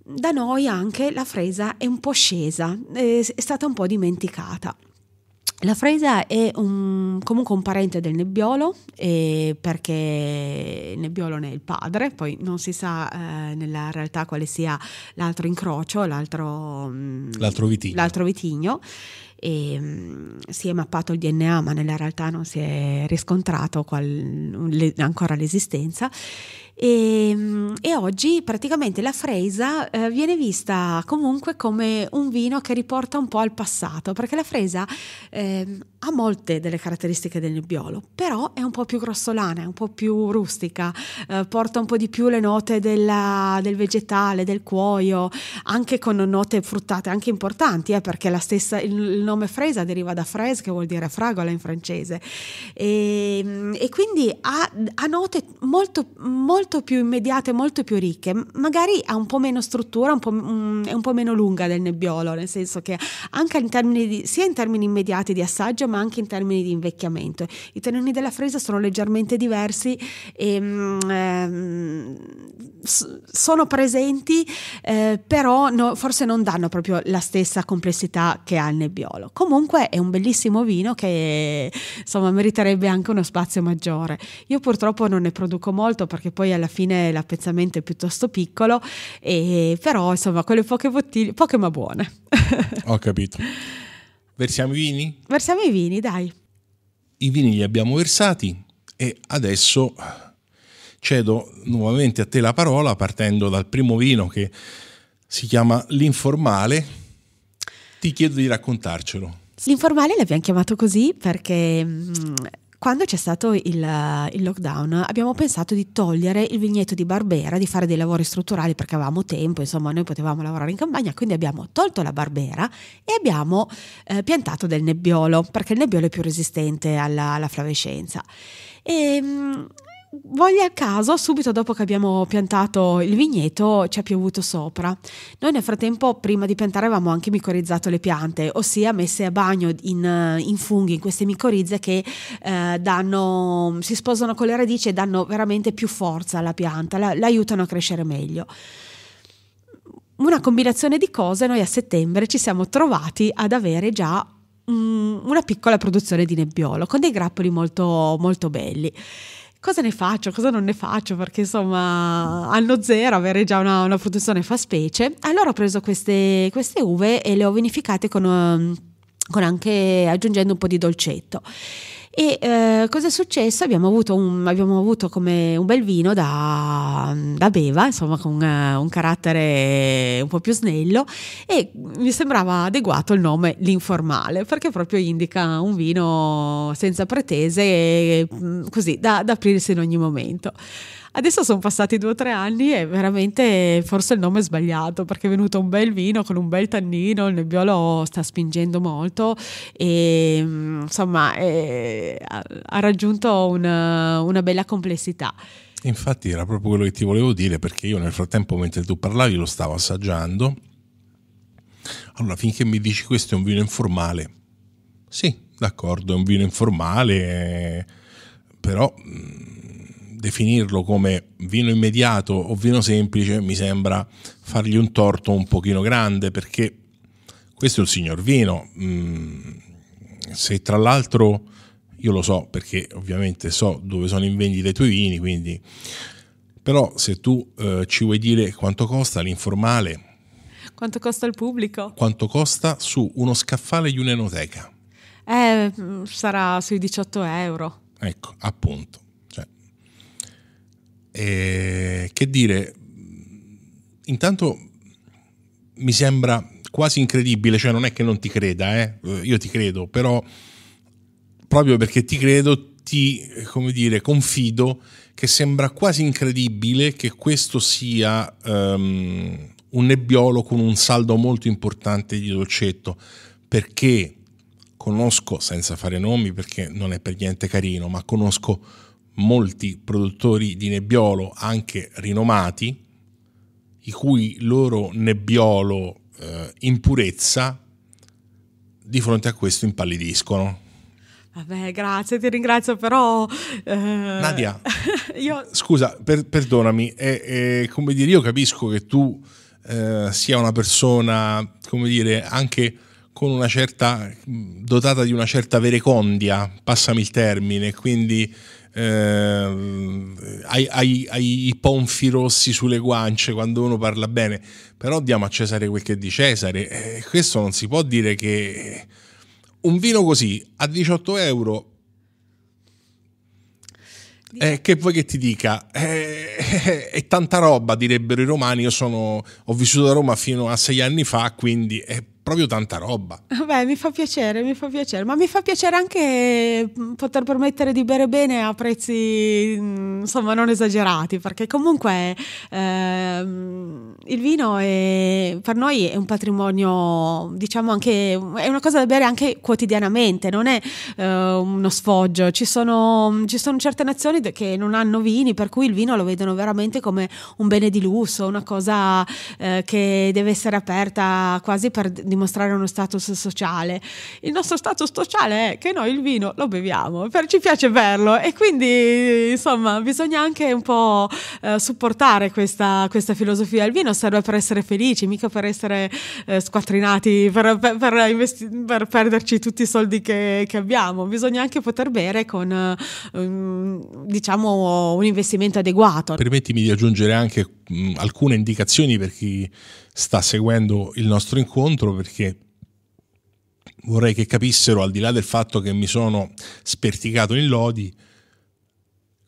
da noi anche la fresa è un po' scesa, è stata un po' dimenticata. La Freisa è un, comunque un parente del Nebbiolo eh, perché Nebbiolo ne è il padre, poi non si sa eh, nella realtà quale sia l'altro incrocio, l'altro, mm, l'altro vitigno. L'altro vitigno. E, um, si è mappato il DNA ma nella realtà non si è riscontrato qual, le, ancora l'esistenza e, ehm, e oggi praticamente la Fresa eh, viene vista comunque come un vino che riporta un po' al passato, perché la Fresa eh, ha molte delle caratteristiche del nebbiolo, però è un po' più grossolana, è un po' più rustica, eh, porta un po' di più le note della, del vegetale, del cuoio, anche con note fruttate, anche importanti, eh, perché la stessa, il, il nome Fresa deriva da fraise, che vuol dire fragola in francese. E, ehm, e quindi ha, ha note molto, molto molto più immediate, molto più ricche, magari ha un po' meno struttura, un po', mh, è un po' meno lunga del nebbiolo, nel senso che anche in termini di, sia in termini immediati di assaggio ma anche in termini di invecchiamento. I tenoni della fresa sono leggermente diversi e mh, ehm, ehm sono presenti eh, però no, forse non danno proprio la stessa complessità che ha il nebbiolo. Comunque è un bellissimo vino che insomma meriterebbe anche uno spazio maggiore. Io purtroppo non ne produco molto perché poi alla fine l'appezzamento è piuttosto piccolo, e, però insomma quelle poche bottiglie, poche ma buone. Ho capito. Versiamo i vini? Versiamo i vini, dai. I vini li abbiamo versati e adesso cedo nuovamente a te la parola partendo dal primo vino che si chiama L'informale. Ti chiedo di raccontarcelo. L'informale l'abbiamo chiamato così perché mm, quando c'è stato il, il, lockdown abbiamo pensato di togliere il vigneto di Barbera, di fare dei lavori strutturali perché avevamo tempo, insomma noi potevamo lavorare in campagna, quindi abbiamo tolto la Barbera e abbiamo eh, piantato del nebbiolo perché il nebbiolo è più resistente alla, alla flavescenza. E, ehm, voglia a caso, subito dopo che abbiamo piantato il vigneto, ci è piovuto sopra. Noi nel frattempo, prima di piantare, avevamo anche micorizzato le piante, ossia messe a bagno in, in funghi, in queste micorizze che eh, danno, si sposano con le radici e danno veramente più forza alla pianta, la, l'aiutano a crescere meglio una combinazione di cose, noi a settembre ci siamo trovati ad avere già mm, una piccola produzione di nebbiolo con dei grappoli molto, molto belli cosa ne faccio, cosa non ne faccio, perché insomma anno zero avere già una, una produzione fa specie. Allora ho preso queste, queste uve e le ho vinificate con, ehm, con anche aggiungendo un po' di dolcetto. E eh, cosa è successo? Abbiamo avuto, un, abbiamo avuto come un bel vino da, da beva, insomma con uh, un carattere un po' più snello e mi sembrava adeguato il nome l'informale perché proprio indica un vino senza pretese e mm, così da, da aprirsi in ogni momento. Adesso sono passati due o tre anni e veramente forse il nome è sbagliato perché è venuto un bel vino con un bel tannino, il nebbiolo sta spingendo molto e mm, insomma è, ha raggiunto una, una bella complessità. Infatti era proprio quello che ti volevo dire perché io nel frattempo mentre tu parlavi lo stavo assaggiando. Allora finché mi dici questo è un vino informale, sì, d'accordo, è un vino informale, però mm, definirlo come vino immediato o vino semplice mi sembra fargli un torto un pochino grande perché questo è un signor vino. Mm, se tra l'altro io lo so perché ovviamente so dove sono in vendita i tuoi vini, quindi però se tu eh, ci vuoi dire quanto costa l'informale, quanto costa il pubblico, quanto costa su uno scaffale di un'enoteca, eh, sarà sui 18 euro. Ecco, appunto. E, eh, che dire, intanto mi sembra quasi incredibile, cioè non è che non ti creda, eh? io ti credo, però proprio perché ti credo ti, come dire, confido che sembra quasi incredibile che questo sia um, un nebbiolo con un saldo molto importante di dolcetto, perché conosco, senza fare nomi perché non è per niente carino, ma conosco molti produttori di nebbiolo anche rinomati, i cui loro nebbiolo eh, in di fronte a questo impallidiscono. Vabbè, grazie, ti ringrazio, però... Eh... Nadia, io... scusa, per, perdonami, è, è, come dire, io capisco che tu eh, sia una persona, come dire, anche con una certa, dotata di una certa verecondia, passami il termine, quindi eh, hai, hai, hai, i ponfi rossi sulle guance quando uno parla bene, però diamo a Cesare quel che è di Cesare. Eh, questo non si può dire che un vino così a 18 euro eh, che vuoi che ti dica? Eh, eh, è tanta roba, direbbero i romani. Io sono, ho vissuto a Roma fino a sei anni fa, quindi è proprio tanta roba. Beh, mi fa piacere, mi fa piacere, ma mi fa piacere anche mm, poter permettere di bere bene a prezzi mm, insomma non esagerati, perché comunque ehm, il vino è, per noi è un patrimonio, diciamo anche, è una cosa da bere anche quotidianamente, non è eh, uno sfoggio, ci sono, ci sono certe nazioni che non hanno vini, per cui il vino lo vedono veramente come un bene di lusso, una cosa eh, che deve essere aperta quasi per dimostrare uno status sociale. Il nostro status sociale è che noi il vino lo beviamo, per, ci piace berlo e quindi insomma bisogna anche un po' eh, supportare questa, questa, filosofia. Il vino serve per essere felici, mica per essere eh, squattrinati, per, per, per, investi- per, perderci tutti i soldi che, che, abbiamo. Bisogna anche poter bere con eh, diciamo un investimento adeguato. Permettimi di aggiungere anche mh, alcune indicazioni per chi sta seguendo il nostro incontro perché vorrei che capissero, al di là del fatto che mi sono sperticato in lodi,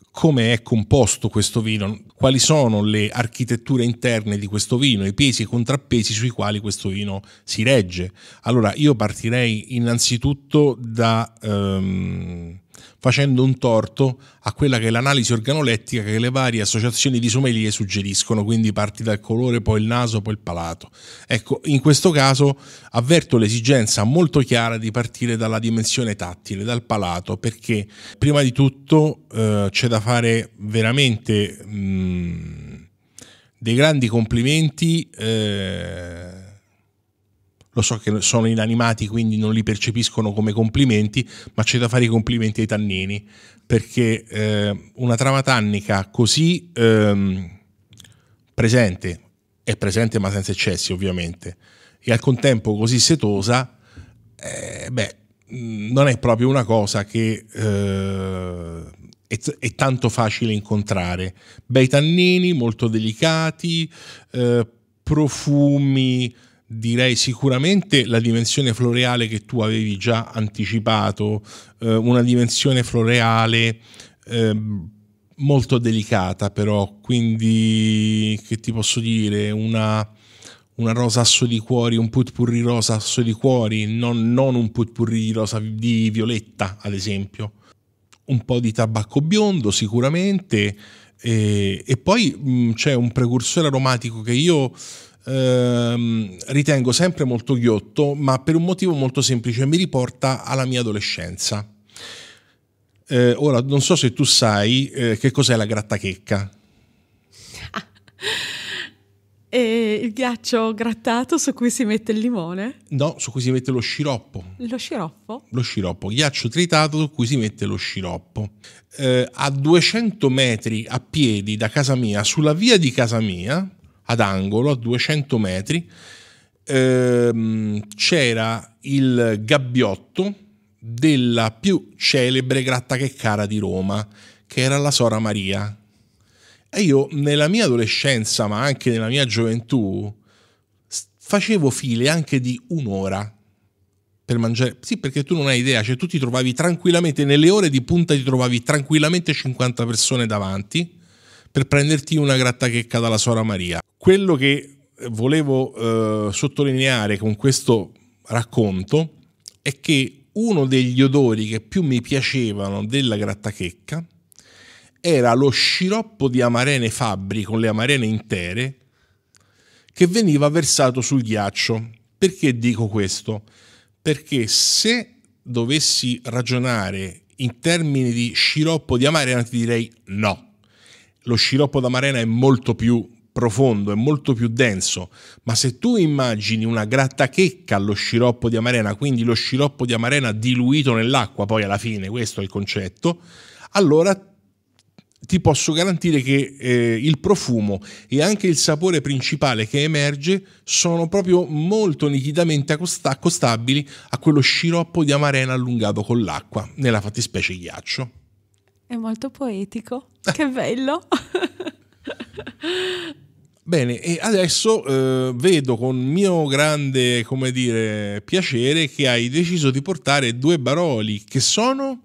come è composto questo vino, quali sono le architetture interne di questo vino, i pesi e i contrappesi sui quali questo vino si regge. Allora io partirei innanzitutto da... Um, facendo un torto a quella che è l'analisi organolettica che le varie associazioni di sommelier suggeriscono, quindi parti dal colore, poi il naso, poi il palato. Ecco, in questo caso avverto l'esigenza molto chiara di partire dalla dimensione tattile, dal palato, perché prima di tutto eh, c'è da fare veramente mh, mm, dei grandi complimenti. Eh, lo so che sono inanimati quindi non li percepiscono come complimenti, ma c'è da fare i complimenti ai tannini, perché eh, una trama tannica così ehm, presente, è presente ma senza eccessi ovviamente, e al contempo così setosa, eh, beh, non è proprio una cosa che... Eh, è, tanto facile incontrare. Bei tannini molto delicati, eh, profumi direi sicuramente la dimensione floreale che tu avevi già anticipato, eh, una dimensione floreale eh, molto delicata però, quindi che ti posso dire, una, una rosa asso di cuori, un putpurri rosa asso di cuori, non, non un putpurri rosa di violetta ad esempio, un po' di tabacco biondo sicuramente. E, e poi mh, c'è un precursore aromatico che io ehm, ritengo sempre molto ghiotto, ma per un motivo molto semplice, mi riporta alla mia adolescenza. Eh, ora, non so se tu sai eh, che cos'è la grattachecca. E eh, il ghiaccio grattato su cui si mette il limone? No, su cui si mette lo sciroppo. Lo sciroppo? Lo sciroppo, ghiaccio tritato su cui si mette lo sciroppo. Eh, a 200 metri a piedi da casa mia, sulla via di casa mia, ad angolo a 200 metri ehm, c'era il gabbiotto della più celebre grattacheccara di Roma, che era la Sora Maria. E io nella mia adolescenza, ma anche nella mia gioventù, facevo file anche di un'ora per mangiare. Sì, perché tu non hai idea, cioè tu ti trovavi tranquillamente, nelle ore di punta ti trovavi tranquillamente 50 persone davanti per prenderti una grattachecca dalla Sora Maria. Quello che volevo eh, sottolineare con questo racconto è che uno degli odori che più mi piacevano della grattachecca era lo sciroppo di amarene fabbri con le amarene intere che veniva versato sul ghiaccio. Perché dico questo? Perché se dovessi ragionare in termini di sciroppo di amarena ti direi no. Lo sciroppo d'amarena è molto più profondo, è molto più denso, ma se tu immagini una grattachecca allo sciroppo di amarena, quindi lo sciroppo di amarena diluito nell'acqua, poi alla fine questo è il concetto, allora ti posso garantire che eh, il profumo e anche il sapore principale che emerge sono proprio molto nitidamente accostabili a quello sciroppo di amarena allungato con l'acqua, nella fattispecie ghiaccio. È molto poetico, che bello! Bene, e adesso eh, vedo con mio grande, come dire, piacere che hai deciso di portare due baroli che sono...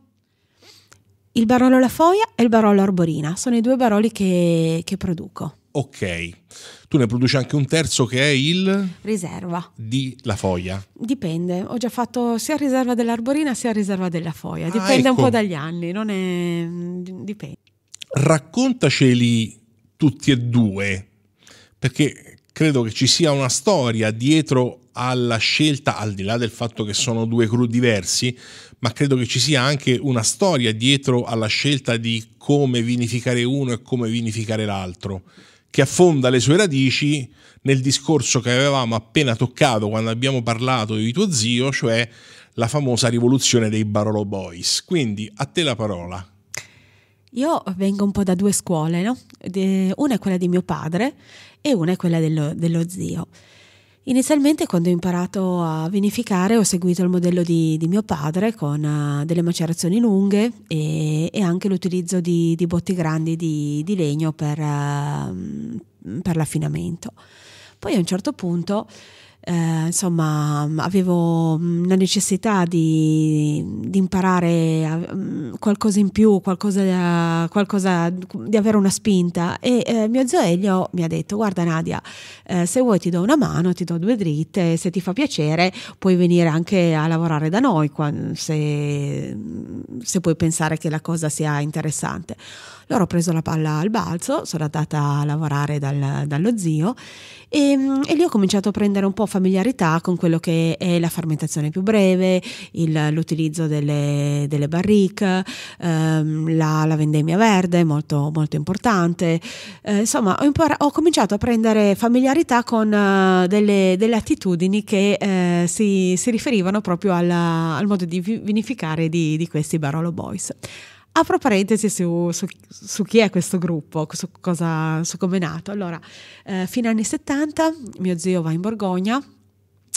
Il barolo La Foia e il barolo Arborina, sono i due baroli che, che produco. Ok, tu ne produci anche un terzo che è il... Riserva. Di La Foia. Dipende, ho già fatto sia riserva dell'Arborina sia riserva della Foia, ah, dipende ah, ecco. un po' ecco. dagli anni, non è... Mm, dipende. Raccontaceli tutti e due perché credo che ci sia una storia dietro alla scelta, al di là del fatto che sono due crew diversi, ma credo che ci sia anche una storia dietro alla scelta di come vinificare uno e come vinificare l'altro, che affonda le sue radici nel discorso che avevamo appena toccato quando abbiamo parlato di tuo zio, cioè la famosa rivoluzione dei Barolo Boys. Quindi a te la parola. Io vengo un po' da due scuole, no? De, una è quella di mio padre, e una è quella dello, dello zio. Inizialmente quando ho imparato a vinificare ho seguito il modello di, di mio padre con uh, delle macerazioni lunghe e, e anche l'utilizzo di, di, botti grandi di, di legno per, uh, per l'affinamento. Poi a un certo punto eh, insomma, mm, avevo mm, la necessità di, di imparare mm, qualcosa in più, qualcosa, qualcosa, di avere una spinta. E eh, mio zio Elio mi ha detto: Guarda, Nadia, eh, se vuoi ti do una mano, ti do due dritte, se ti fa piacere, puoi venire anche a lavorare da noi se, se puoi pensare che la cosa sia interessante. Loro ho preso la palla al balzo, sono andata a lavorare dal, dallo zio e, mm, e, lì ho cominciato a prendere un po' familiarità con quello che è la fermentazione più breve, il, l'utilizzo delle, delle barrique, ehm, la, la, vendemmia verde, molto, molto importante. Eh, insomma, ho, impar- ho, cominciato a prendere familiarità con uh, delle, delle, attitudini che eh, si, si, riferivano proprio alla, al modo di vinificare di, di questi Barolo Boys. Apro parentesi su, su, su, chi è questo gruppo, su, cosa, su come è nato. Allora, eh, fino anni 70 mio zio va in Borgogna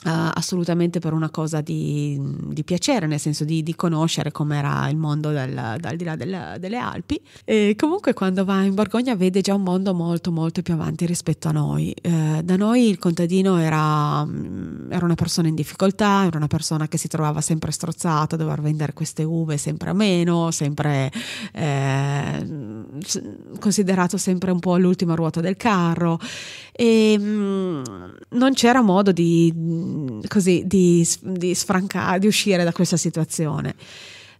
Uh, assolutamente per una cosa di, di piacere, nel senso di, di conoscere com'era il mondo del, dal di là del, delle Alpi. E comunque quando va in Borgogna vede già un mondo molto molto più avanti rispetto a noi. Uh, da noi il contadino era, mm, era, una persona in difficoltà, era una persona che si trovava sempre strozzata, dover vendere queste uve sempre a meno, sempre eh, considerato sempre un po' l'ultima ruota del carro e mh, mm, non c'era modo di così di, di sfrancare, di uscire da questa situazione.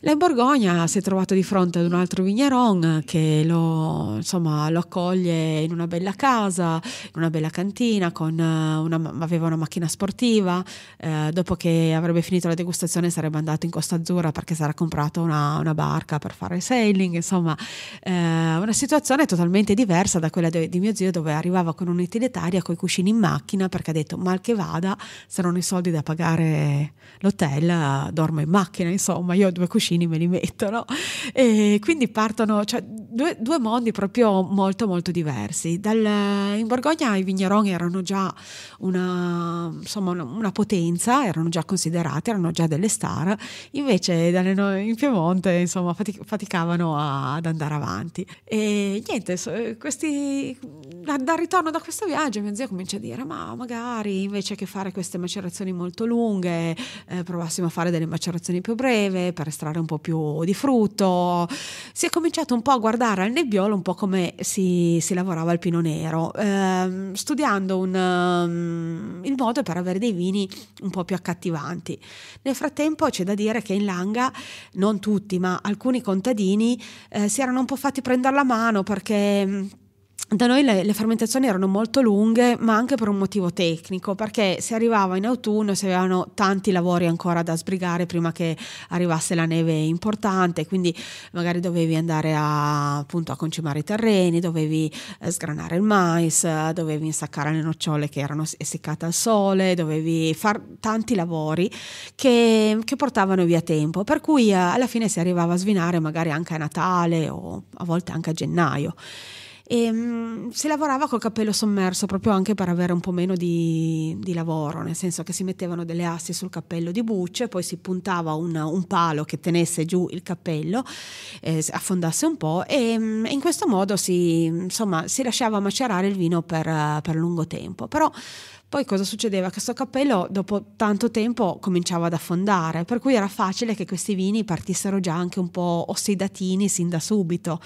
La Borgogna si è trovato di fronte ad un altro vigneron che lo, insomma, lo accoglie in una bella casa, in una bella cantina, eh, una, aveva una macchina sportiva, eh, dopo che avrebbe finito la degustazione sarebbe andato in Costa Azzurra perché sarà comprato una, una barca per fare il sailing, insomma eh, una situazione totalmente diversa da quella di, di mio zio dove arrivava con un'utilitaria con i cuscini in macchina perché ha detto mal che vada, se non ho i soldi da pagare l'hotel eh, dormo in macchina, insomma io ho due cuscini vicini me li mettono. E quindi partono cioè, due, due, mondi proprio molto molto diversi. Dal, in Borgogna i vigneroni erano già una, insomma, una, una, potenza, erano già considerati, erano già delle star, invece dalle, in Piemonte insomma, faticavano a, ad andare avanti. E niente, questi dal ritorno da questo viaggio mia zia comincia a dire ma magari invece che fare queste macerazioni molto lunghe eh, provassimo a fare delle macerazioni più breve per estrarre un po' più di frutto si è cominciato un po' a guardare al nebbiolo un po' come si, si lavorava il pino nero eh, studiando un, um, il modo per avere dei vini un po' più accattivanti nel frattempo c'è da dire che in Langa non tutti ma alcuni contadini eh, si erano un po' fatti prendere la mano perché da noi le, le, fermentazioni erano molto lunghe, ma anche per un motivo tecnico, perché si arrivava in autunno, e si avevano tanti lavori ancora da sbrigare prima che arrivasse la neve importante, quindi magari dovevi andare a, appunto a concimare i terreni, dovevi eh, sgranare il mais, dovevi insaccare le nocciole che erano essiccate al sole, dovevi fare tanti lavori che, che, portavano via tempo, per cui eh, alla fine si arrivava a svinare magari anche a Natale o a volte anche a gennaio e mh, mm, si lavorava col cappello sommerso proprio anche per avere un po' meno di, di, lavoro, nel senso che si mettevano delle assi sul cappello di bucce, poi si puntava un, un palo che tenesse giù il cappello, eh, affondasse un po' e mh, mm, in questo modo si, insomma, si, lasciava macerare il vino per, per lungo tempo. Però poi cosa succedeva? questo cappello dopo tanto tempo cominciava ad affondare, per cui era facile che questi vini partissero già anche un po' ossidatini sin da subito.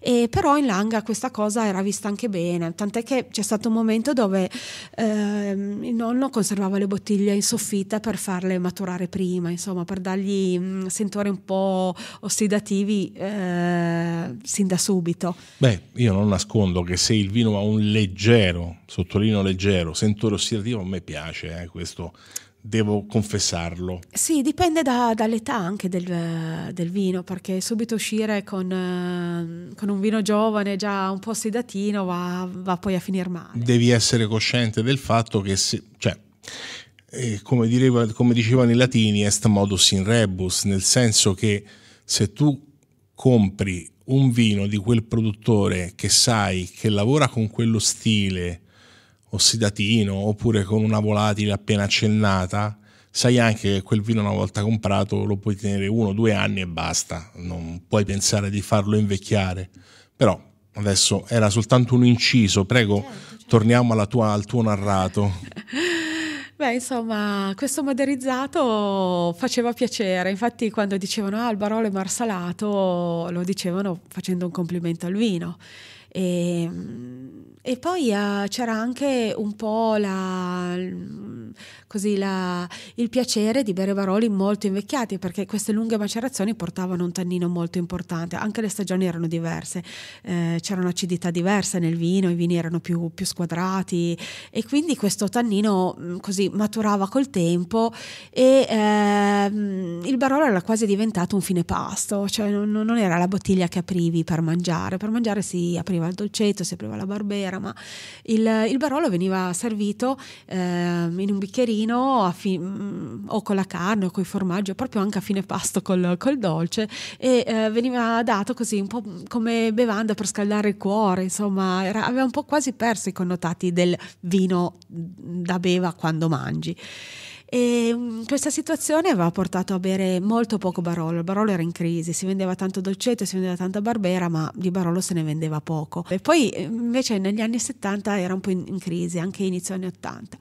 E però in Langa questa cosa era vista anche bene, tant'è che c'è stato un momento dove eh, il nonno conservava le bottiglie in soffitta per farle maturare prima, insomma, per dargli mh, mm, sentori un po' ossidativi eh, sin da subito. Beh, io non nascondo che se il vino ha un leggero sottolineo leggero, sentore ossidativo a me piace, eh, questo devo confessarlo. Sì, dipende da, dall'età anche del, del, vino, perché subito uscire con, eh, con, un vino giovane, già un po' sedatino, va, va, poi a finire male. Devi essere cosciente del fatto che, se, cioè, eh, come, direva, come dicevano i latini, est modus in rebus, nel senso che se tu compri un vino di quel produttore che sai che lavora con quello stile, ossidatino oppure con una volatile appena accennata, sai anche che quel vino una volta comprato lo puoi tenere uno o due anni e basta, non puoi pensare di farlo invecchiare. Però adesso era soltanto un inciso, prego, certo, certo. torniamo tua, al tuo narrato. Beh, insomma, questo modernizzato faceva piacere. Infatti, quando dicevano ah, il barolo marsalato, lo dicevano facendo un complimento al vino. E mm, e poi uh, c'era anche un po' la, così la, il piacere di bere Baroli molto invecchiati perché queste lunghe macerazioni portavano un tannino molto importante, anche le stagioni erano diverse, eh, c'era un'acidità diversa nel vino, i vini erano più, più squadrati e quindi questo tannino mm, così maturava col tempo e ehm, il Barolo era quasi diventato un fine pasto, cioè non, non era la bottiglia che aprivi per mangiare, per mangiare si apriva il dolcetto, si apriva la barbera, ma il, il Barolo veniva servito eh, in un bicchierino panino fi- mm, o con la carne o con i formaggi o proprio anche a fine pasto col, col dolce e eh, veniva dato così un po' come bevanda per scaldare il cuore, insomma era, aveva un po' quasi perso i connotati del vino da beva quando mangi. E mm, questa situazione aveva portato a bere molto poco Barolo. Il Barolo era in crisi, si vendeva tanto dolcetto, si vendeva tanta Barbera, ma di Barolo se ne vendeva poco. E poi eh, invece negli anni 70 era un po' in, crisi, anche inizio anni 80.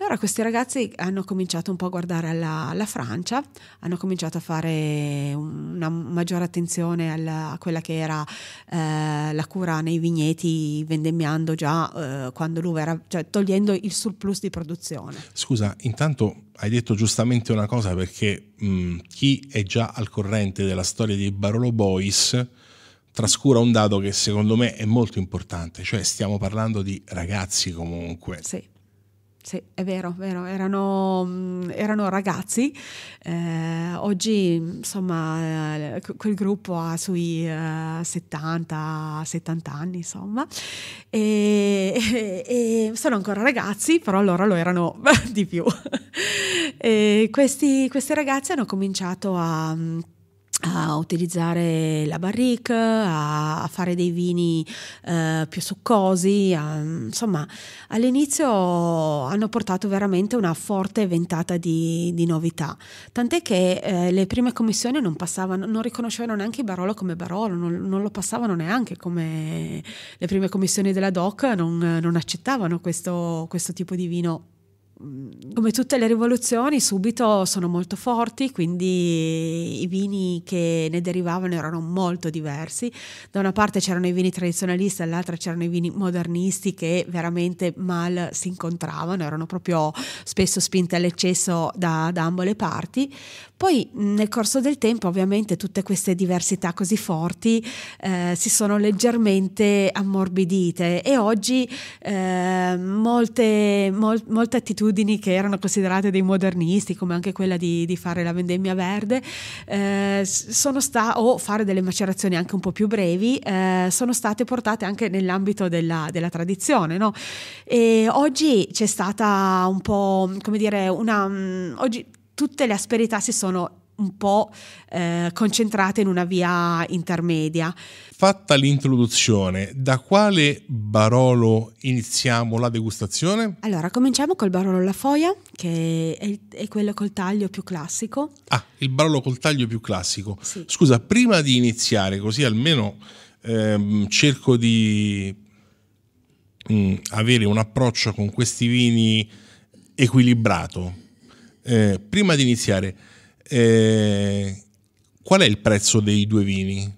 Allora questi ragazzi hanno cominciato un po' a guardare alla, alla Francia, hanno cominciato a fare una maggiore attenzione alla, a quella che era eh, la cura nei vigneti, vendemmiando già eh, quando l'uva era, cioè togliendo il surplus di produzione. Scusa, intanto hai detto giustamente una cosa perché mh, mm, chi è già al corrente della storia di Barolo Boys trascura un dato che secondo me è molto importante, cioè stiamo parlando di ragazzi comunque. Sì sì, è vero, vero. Erano, mm, erano ragazzi. Eh, oggi, insomma, eh, quel gruppo ha sui eh, 70, 70 anni, insomma. E, e, e, sono ancora ragazzi, però allora lo erano di più. questi, questi ragazzi hanno cominciato a mm, a utilizzare la barrique, a, a fare dei vini eh, più succosi, a, insomma all'inizio hanno portato veramente una forte ventata di, di novità, tant'è che eh, le prime commissioni non passavano, non riconoscevano neanche Barolo come Barolo, non, non lo passavano neanche come le prime commissioni della DOC, non, non accettavano questo, questo tipo di vino come tutte le rivoluzioni, subito sono molto forti, quindi i vini che ne derivavano erano molto diversi. Da una parte c'erano i vini tradizionalisti, dall'altra c'erano i vini modernisti che veramente mal si incontravano, erano proprio spesso spinti all'eccesso da, da ambo le parti. Poi nel corso del tempo ovviamente tutte queste diversità così forti eh, si sono leggermente ammorbidite e oggi eh, molte, mol, molte attitudini abitudini che erano considerate dei modernisti, come anche quella di, di fare la vendemmia verde, eh, sta- o fare delle macerazioni anche un po' più brevi, eh, sono state portate anche nell'ambito della, della tradizione. No? E oggi c'è stata un po', come dire, una... Mm, oggi tutte le asperità si sono un po' eh, concentrate in una via intermedia. Fatta l'introduzione, da quale Barolo iniziamo la degustazione? Allora, cominciamo col Barolo alla Foia, che è, è, quello col taglio più classico. Ah, il Barolo col taglio più classico. Sì. Scusa, prima di iniziare, così almeno ehm, cerco di mh, mm, avere un approccio con questi vini equilibrato. Eh, prima di iniziare, eh, qual è il prezzo dei due vini?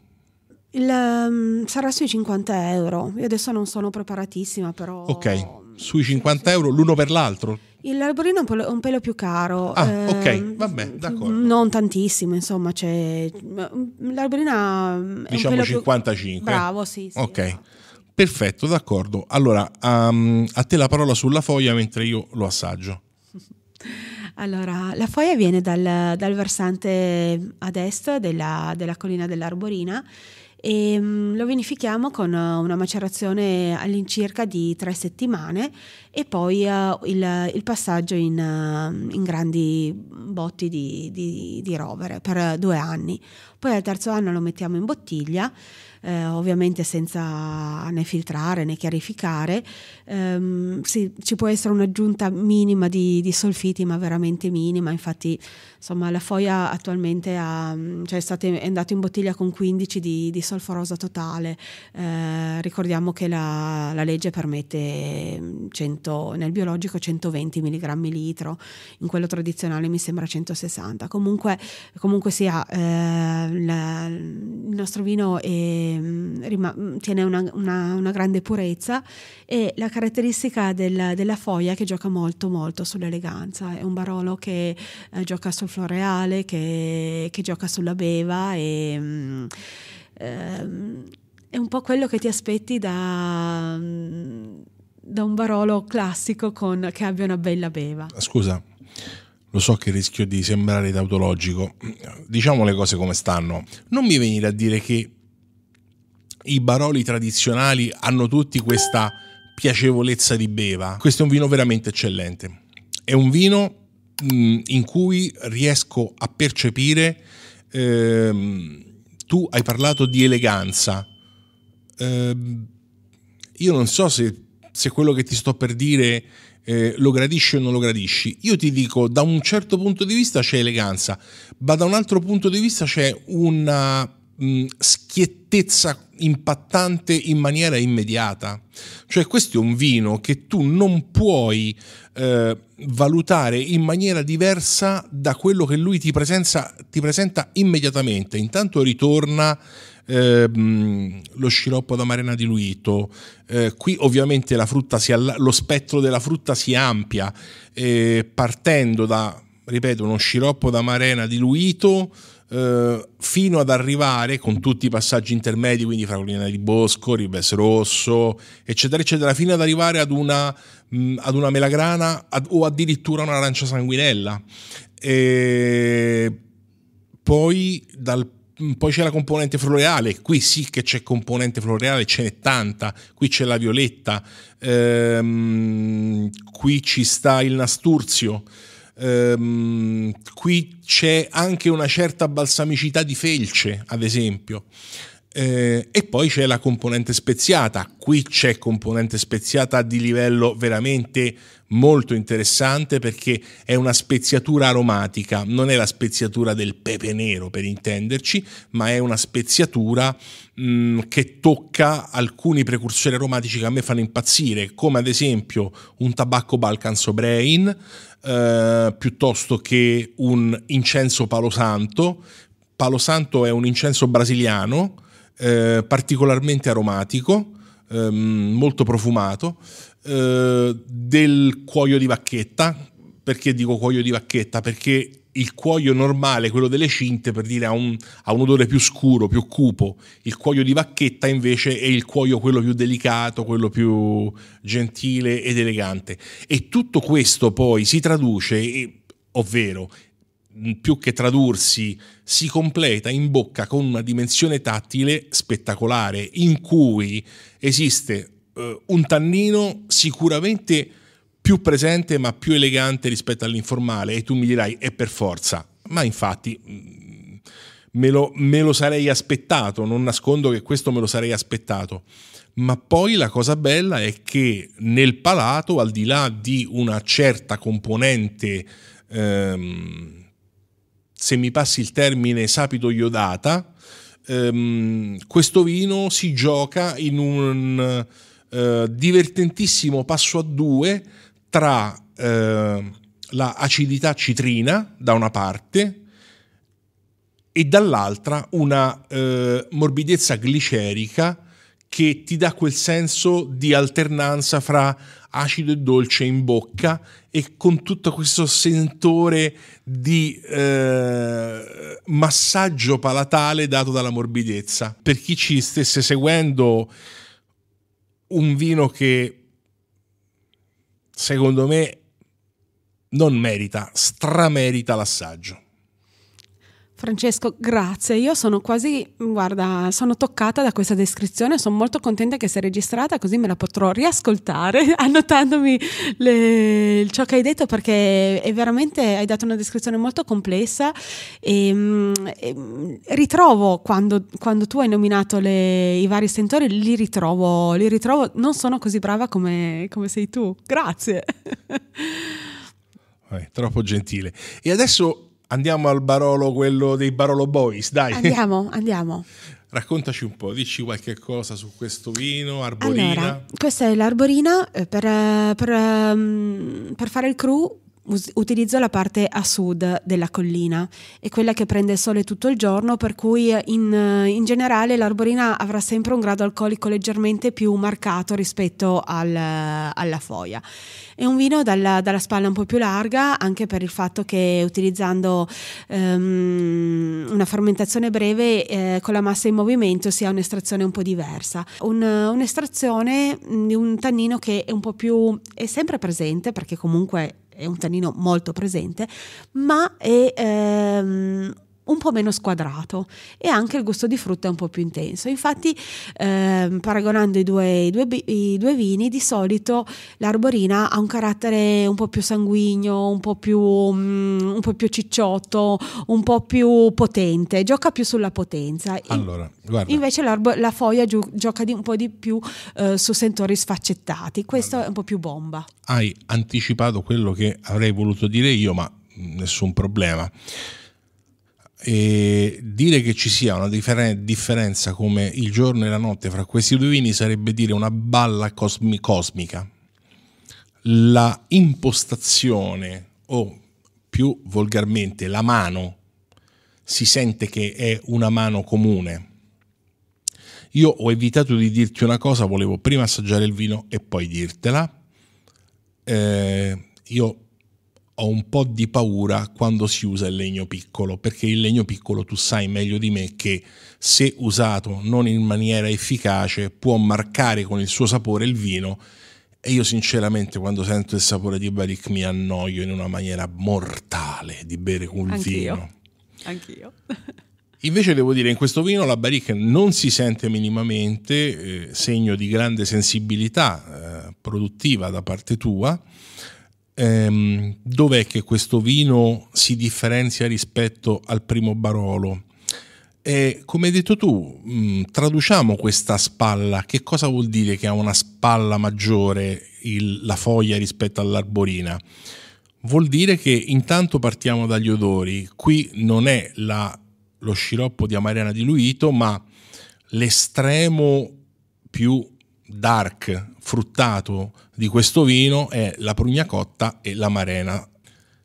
Il, ehm, sarà sui 50 euro. Io adesso non sono preparatissima, però. Ok, sui 50 euro l'uno per l'altro? Il Arborino è un pelo, più caro. Ah, ehm, ok, vabbè, d'accordo. Non tantissimo, insomma, c'è... Mm, L'Arborino mm, è Diciamo 55. Più... Bravo, sì, sì Ok, esatto. perfetto, d'accordo. Allora, um, a te la parola sulla foglia mentre io lo assaggio. Allora, la foia viene dal, dal versante ad est della, della collina dell'Arborina e mm, lo vinifichiamo con una macerazione all'incirca di tre settimane e poi uh, il, il, passaggio in, uh, in grandi botti di, di, di, rovere per due anni. Poi al terzo anno lo mettiamo in bottiglia, eh, ovviamente senza né filtrare né chiarificare. Um, sì, ci può essere un'aggiunta minima di, di, solfiti, ma veramente minima. Infatti, insomma, la foia attualmente ha, cioè è, stata, è andata in bottiglia con 15 di, di solforosa totale. Eh, ricordiamo che la, la legge permette 100 100, nel biologico 120 mg litro, in quello tradizionale mi sembra 160. Comunque, comunque sia, eh, la, il nostro vino è, ehm, rim- tiene una, una, una, grande purezza e la caratteristica del, della foglia che gioca molto molto sull'eleganza. È un barolo che eh, gioca sul floreale, che, che, gioca sulla beva e... Mm, ehm, è un po' quello che ti aspetti da, mm, da un Barolo classico con, che abbia una bella beva. Scusa, lo so che rischio di sembrare tautologico, diciamo le cose come stanno. Non mi venire a dire che i Baroli tradizionali hanno tutti questa piacevolezza di beva. Questo è un vino veramente eccellente. È un vino mm, in cui riesco a percepire... Ehm, tu hai parlato di eleganza. Eh, io non so se se quello che ti sto per dire eh, lo gradisci o non lo gradisci. Io ti dico, da un certo punto di vista c'è eleganza, ma da un altro punto di vista c'è una mm, schiettezza impattante in maniera immediata. Cioè questo è un vino che tu non puoi eh, valutare in maniera diversa da quello che lui ti, presenza, ti presenta immediatamente. Intanto ritorna ehm, lo sciroppo da marena diluito. Eh, qui ovviamente alla- lo spettro della frutta si ampia, eh, partendo da, ripeto, uno sciroppo da marena diluito eh, fino ad arrivare con tutti i passaggi intermedi, quindi fracolina di bosco, ribes rosso, eccetera, eccetera, fino ad arrivare ad una, ad una melagrana ad, o addirittura un'arancia sanguinella. E poi dal Mm, poi c'è la componente floreale, qui sì che c'è componente floreale, ce n'è tanta, qui c'è la violetta, ehm, qui ci sta il nasturzio, ehm, qui c'è anche una certa balsamicità di felce, ad esempio. Eh, e poi c'è la componente speziata, qui c'è componente speziata di livello veramente molto interessante perché è una speziatura aromatica, non è la speziatura del pepe nero per intenderci, ma è una speziatura mh, mm, che tocca alcuni precursori aromatici che a me fanno impazzire, come ad esempio un tabacco Balkan Sobrain, eh, piuttosto che un incenso palo santo. Palo santo è un incenso brasiliano eh, particolarmente aromatico, ehm, molto profumato, eh, del cuoio di vacchetta. Perché dico cuoio di vacchetta? Perché il cuoio normale, quello delle cinte, per dire ha un, ha un, odore più scuro, più cupo. Il cuoio di vacchetta invece è il cuoio quello più delicato, quello più gentile ed elegante. E tutto questo poi si traduce, ovvero più che tradursi, si completa in bocca con una dimensione tattile spettacolare, in cui esiste eh, un tannino sicuramente più presente ma più elegante rispetto all'informale e tu mi dirai è per forza, ma infatti mm, me lo, me lo sarei aspettato, non nascondo che questo me lo sarei aspettato ma poi la cosa bella è che nel palato, al di là di una certa componente ehm, se mi passi il termine sapito iodata, ehm, questo vino si gioca in un eh, divertentissimo passo a due tra eh, la acidità citrina da una parte e dall'altra una eh, morbidezza glicerica che ti dà quel senso di alternanza fra acido e dolce in bocca e con tutto questo sentore di eh, massaggio palatale dato dalla morbidezza. Per chi ci stesse seguendo un vino che secondo me non merita, stramerita l'assaggio. Francesco, grazie. Io sono quasi, guarda, sono toccata da questa descrizione, sono molto contenta che sia registrata così me la potrò riascoltare annotandomi le, ciò che hai detto perché è veramente, hai dato una descrizione molto complessa e, mm, e mm, ritrovo quando, quando, tu hai nominato le, i vari sentori, li ritrovo, li ritrovo, non sono così brava come, come sei tu. Grazie. Eh, troppo gentile. E adesso Andiamo al Barolo, quello dei Barolo Boys, dai. Andiamo, andiamo. Raccontaci un po', dici qualche cosa su questo vino, Arborina. Allora, questa è l'Arborina, eh, per, eh, per, ehm, per fare il crew utilizzo la parte a sud della collina, è quella che prende il sole tutto il giorno, per cui eh, in, eh, in generale l'arborina avrà sempre un grado alcolico leggermente più marcato rispetto al, eh, alla foia. È un vino dalla, dalla, spalla un po' più larga, anche per il fatto che utilizzando um, una fermentazione breve eh, con la massa in movimento si ha un'estrazione un po' diversa. Un, un'estrazione di un tannino che è un po' più è sempre presente perché comunque è un tannino molto presente, ma è ehm, un po' meno squadrato e anche il gusto di frutta è un po' più intenso. Infatti, eh, paragonando i due, i, due, i due, vini, di solito l'arborina ha un carattere un po' più sanguigno, un po' più, um, un po più cicciotto, un po' più potente, gioca più sulla potenza. Allora, guarda. Invece la foglia gio- gioca un po' di più eh, su sentori sfaccettati, questo allora. è un po' più bomba. Hai anticipato quello che avrei voluto dire io, ma nessun problema e dire che ci sia una differen- differenza come il giorno e la notte fra questi due vini sarebbe dire una balla cosmi- cosmica. La impostazione o più volgarmente la mano si sente che è una mano comune. Io ho evitato di dirti una cosa, volevo prima assaggiare il vino e poi dirtela. Eh, io ho un po' di paura quando si usa il legno piccolo, perché il legno piccolo tu sai meglio di me che se usato non in maniera efficace può marcare con il suo sapore il vino e io sinceramente quando sento il sapore di Baric mi annoio in una maniera mortale di bere un Anch'io. vino. Anch'io. Invece devo dire, in questo vino la barrique non si sente minimamente, eh, segno di grande sensibilità eh, produttiva da parte tua, ehm, dov'è che questo vino si differenzia rispetto al primo Barolo? E come hai detto tu, mh, mm, traduciamo questa spalla. Che cosa vuol dire che ha una spalla maggiore il, la foglia rispetto all'arborina? Vuol dire che intanto partiamo dagli odori. Qui non è la, lo sciroppo di amarena diluito, ma l'estremo più dark fruttato di questo vino è la prugna cotta e l'amarena.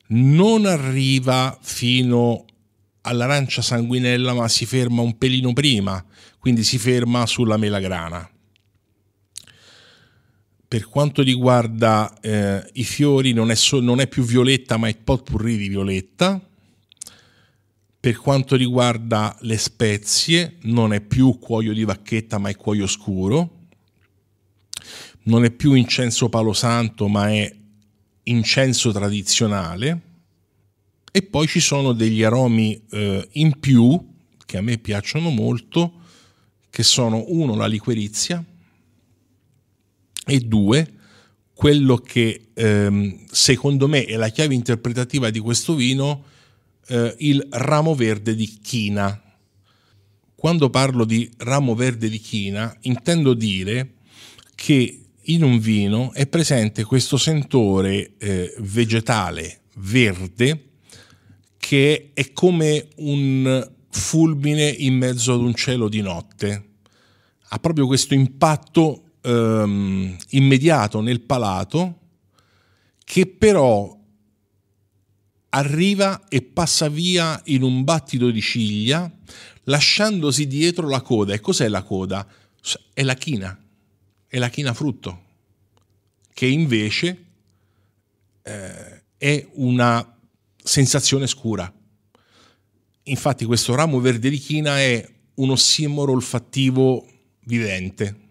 Non arriva fino all'arancia sanguinella, ma si ferma un pelino prima, quindi si ferma sulla melagrana. Per quanto riguarda eh, i fiori, non è, so- non è, più violetta, ma è potpourri di violetta. Per quanto riguarda le spezie, non è più cuoio di vacchetta, ma è cuoio scuro non è più incenso palosanto ma è incenso tradizionale e poi ci sono degli aromi eh, in più che a me piacciono molto che sono uno la liquerizia e due quello che ehm, secondo me è la chiave interpretativa di questo vino eh, il ramo verde di china quando parlo di ramo verde di china intendo dire che in un vino è presente questo sentore eh, vegetale verde che è come un fulmine in mezzo ad un cielo di notte. Ha proprio questo impatto ehm, immediato nel palato che però arriva e passa via in un battito di ciglia lasciandosi dietro la coda. E cos'è la coda? È la china è la china frutto, che invece eh, è una sensazione scura. Infatti questo ramo verde di china è un ossimoro olfattivo vivente.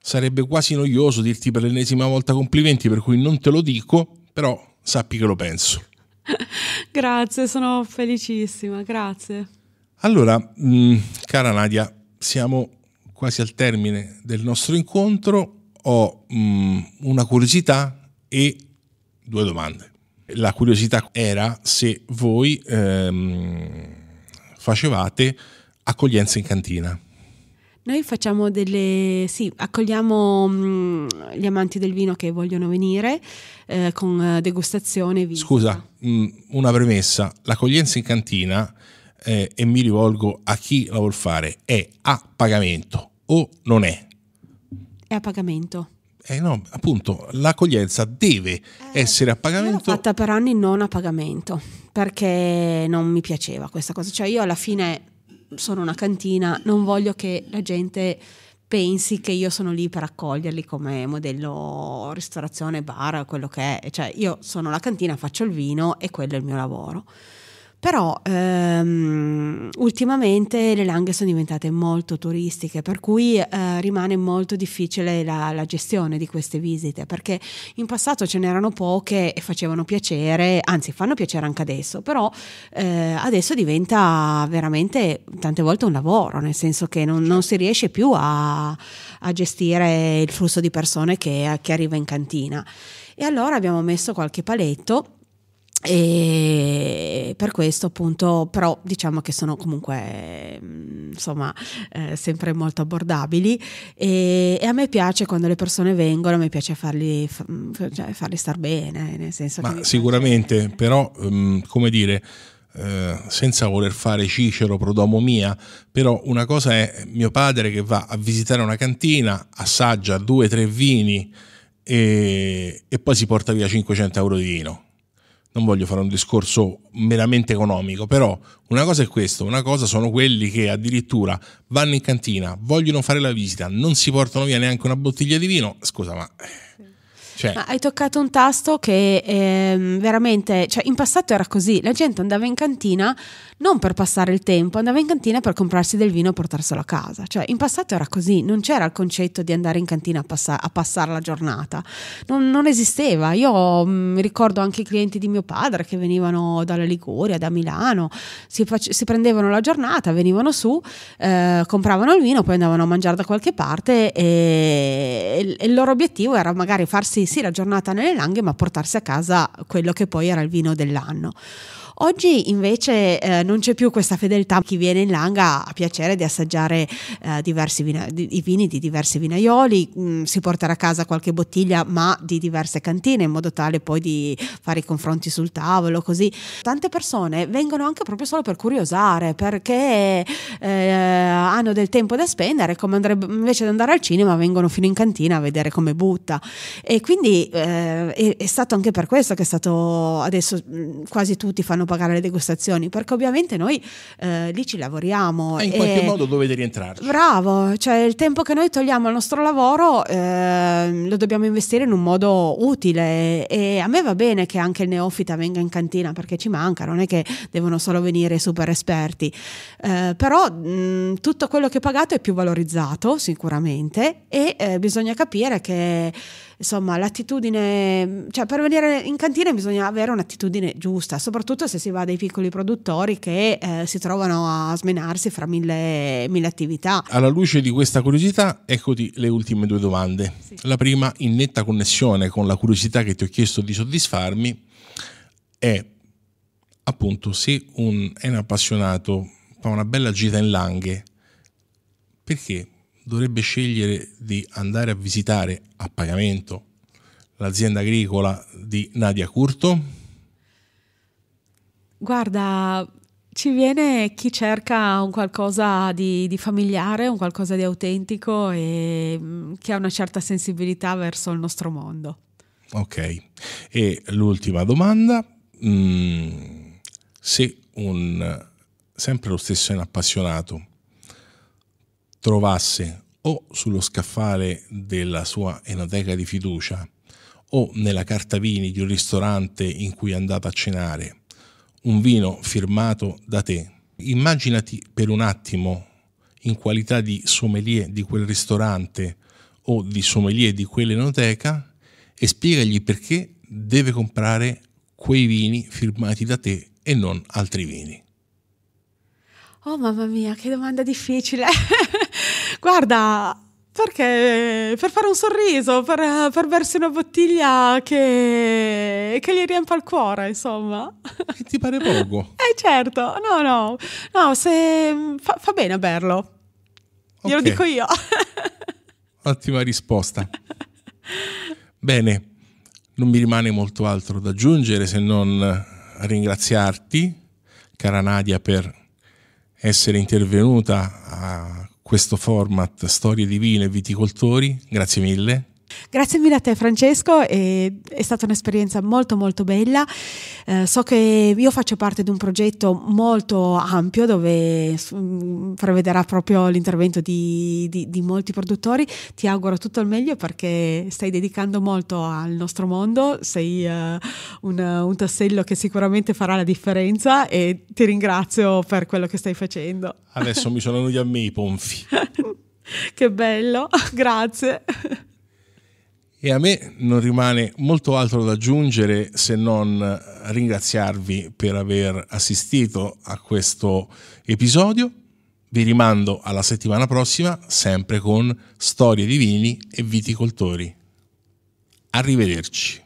Sarebbe quasi noioso dirti per l'ennesima volta complimenti, per cui non te lo dico, però sappi che lo penso. grazie, sono felicissima, grazie. Allora, mh, mm, cara Nadia, siamo quasi al termine del nostro incontro, ho mh, mm, una curiosità e due domande. La curiosità era se voi ehm, facevate accoglienza in cantina. Noi facciamo delle. sì, accogliamo mh, mm, gli amanti del vino che vogliono venire eh, con eh, degustazione e vino. Scusa, mh, mm, una premessa: l'accoglienza in cantina eh, e mi rivolgo a chi la vuol fare, è a pagamento o non è? È a pagamento. Eh no, appunto, l'accoglienza deve eh, essere a pagamento. Io l'ho fatta per anni non a pagamento, perché non mi piaceva questa cosa. Cioè io alla fine sono una cantina, non voglio che la gente pensi che io sono lì per accoglierli come modello ristorazione, bar, quello che è. Cioè io sono la cantina, faccio il vino e quello è il mio lavoro. Però ehm, ultimamente le langhe sono diventate molto turistiche, per cui eh, rimane molto difficile la, la, gestione di queste visite, perché in passato ce n'erano poche e facevano piacere, anzi fanno piacere anche adesso, però eh, adesso diventa veramente tante volte un lavoro, nel senso che non, non si riesce più a, a, gestire il flusso di persone che, che arriva in cantina. E allora abbiamo messo qualche paletto e per questo appunto, però diciamo che sono comunque mm, insomma eh, sempre molto abbordabili e, e, a me piace quando le persone vengono, a me piace farli, mm, cioè, farli star bene, nel senso Ma che sicuramente, piace... però um, come dire, eh, senza voler fare Cicero prodomo mia, però una cosa è mio padre che va a visitare una cantina, assaggia due o tre vini e, e poi si porta via 500 euro di vino non voglio fare un discorso meramente economico, però una cosa è questo, una cosa sono quelli che addirittura vanno in cantina, vogliono fare la visita, non si portano via neanche una bottiglia di vino, scusa ma... Eh, cioè. hai toccato un tasto che ehm, veramente, cioè in passato era così, la gente andava in cantina non per passare il tempo, andava in cantina per comprarsi del vino e portarselo a casa, cioè in passato era così, non c'era il concetto di andare in cantina a, passa- a passare la giornata, non, non esisteva, io mh, mm, ricordo anche i clienti di mio padre che venivano dalla Liguria, da Milano, si, face- si prendevano la giornata, venivano su, eh, compravano il vino, poi andavano a mangiare da qualche parte e, e il loro obiettivo era magari farsi sì la giornata nelle langhe ma portarsi a casa quello che poi era il vino dell'anno. Oggi invece eh, non c'è più questa fedeltà. Chi viene in Langa ha piacere di assaggiare eh, diversi vina- i vini di diversi vinaioli, mh, mm, si porterà a casa qualche bottiglia ma di diverse cantine in modo tale poi di fare i confronti sul tavolo, così. Tante persone vengono anche proprio solo per curiosare, perché eh, hanno del tempo da spendere, come andrebbe, invece di andare al cinema vengono fino in cantina a vedere come butta. E quindi eh, è, è stato anche per questo che è stato adesso mm, quasi tutti fanno pagare le degustazioni, perché ovviamente noi eh, lì ci lavoriamo. E in qualche modo dovete rientrarci. Bravo, cioè il tempo che noi togliamo al nostro lavoro eh, lo dobbiamo investire in un modo utile e a me va bene che anche il neofita venga in cantina perché ci manca, non è che devono solo venire super esperti, eh, però mh, mm, tutto quello che pagate è più valorizzato sicuramente e eh, bisogna capire che insomma l'attitudine, cioè per venire in cantina bisogna avere un'attitudine giusta, soprattutto se si va dai piccoli produttori che eh, si trovano a smenarsi fra mille, mille, attività. Alla luce di questa curiosità, eccoti le ultime due domande. Sì. La prima, in netta connessione con la curiosità che ti ho chiesto di soddisfarmi, è appunto se un, è un appassionato fa una bella gita in langhe, perché dovrebbe scegliere di andare a visitare a pagamento l'azienda agricola di Nadia Curto? Guarda, ci viene chi cerca un qualcosa di, di, familiare, un qualcosa di autentico e mm, che ha una certa sensibilità verso il nostro mondo. Ok, e l'ultima domanda, mm, se un sempre lo stesso è un appassionato trovasse o sullo scaffale della sua enoteca di fiducia o nella carta vini di un ristorante in cui è andata a cenare un vino firmato da te, immaginati per un attimo in qualità di sommelier di quel ristorante o di sommelier di quell'enoteca e spiegagli perché deve comprare quei vini firmati da te e non altri vini. Oh mamma mia, che domanda difficile! guarda, perché per fare un sorriso, per, per versi una bottiglia che, che, gli riempa il cuore, insomma. Che ti pare poco? Eh certo, no, no, no, se, fa, fa bene a berlo. Glielo dico io. Ottima risposta. Bene, non mi rimane molto altro da aggiungere se non ringraziarti, cara Nadia, per essere intervenuta a questo format Storie Divine e Viticoltori. Grazie mille. Grazie mille a te Francesco, è, è stata un'esperienza molto molto bella. Eh, so che io faccio parte di un progetto molto ampio dove mm, prevederà proprio l'intervento di, di, di molti produttori. Ti auguro tutto il meglio perché stai dedicando molto al nostro mondo, sei uh, un, un tassello che sicuramente farà la differenza e ti ringrazio per quello che stai facendo. Adesso mi sono annoiati a me i ponfi. che bello, grazie. E a me non rimane molto altro da aggiungere se non ringraziarvi per aver assistito a questo episodio. Vi rimando alla settimana prossima, sempre con storie di vini e viticoltori. Arrivederci.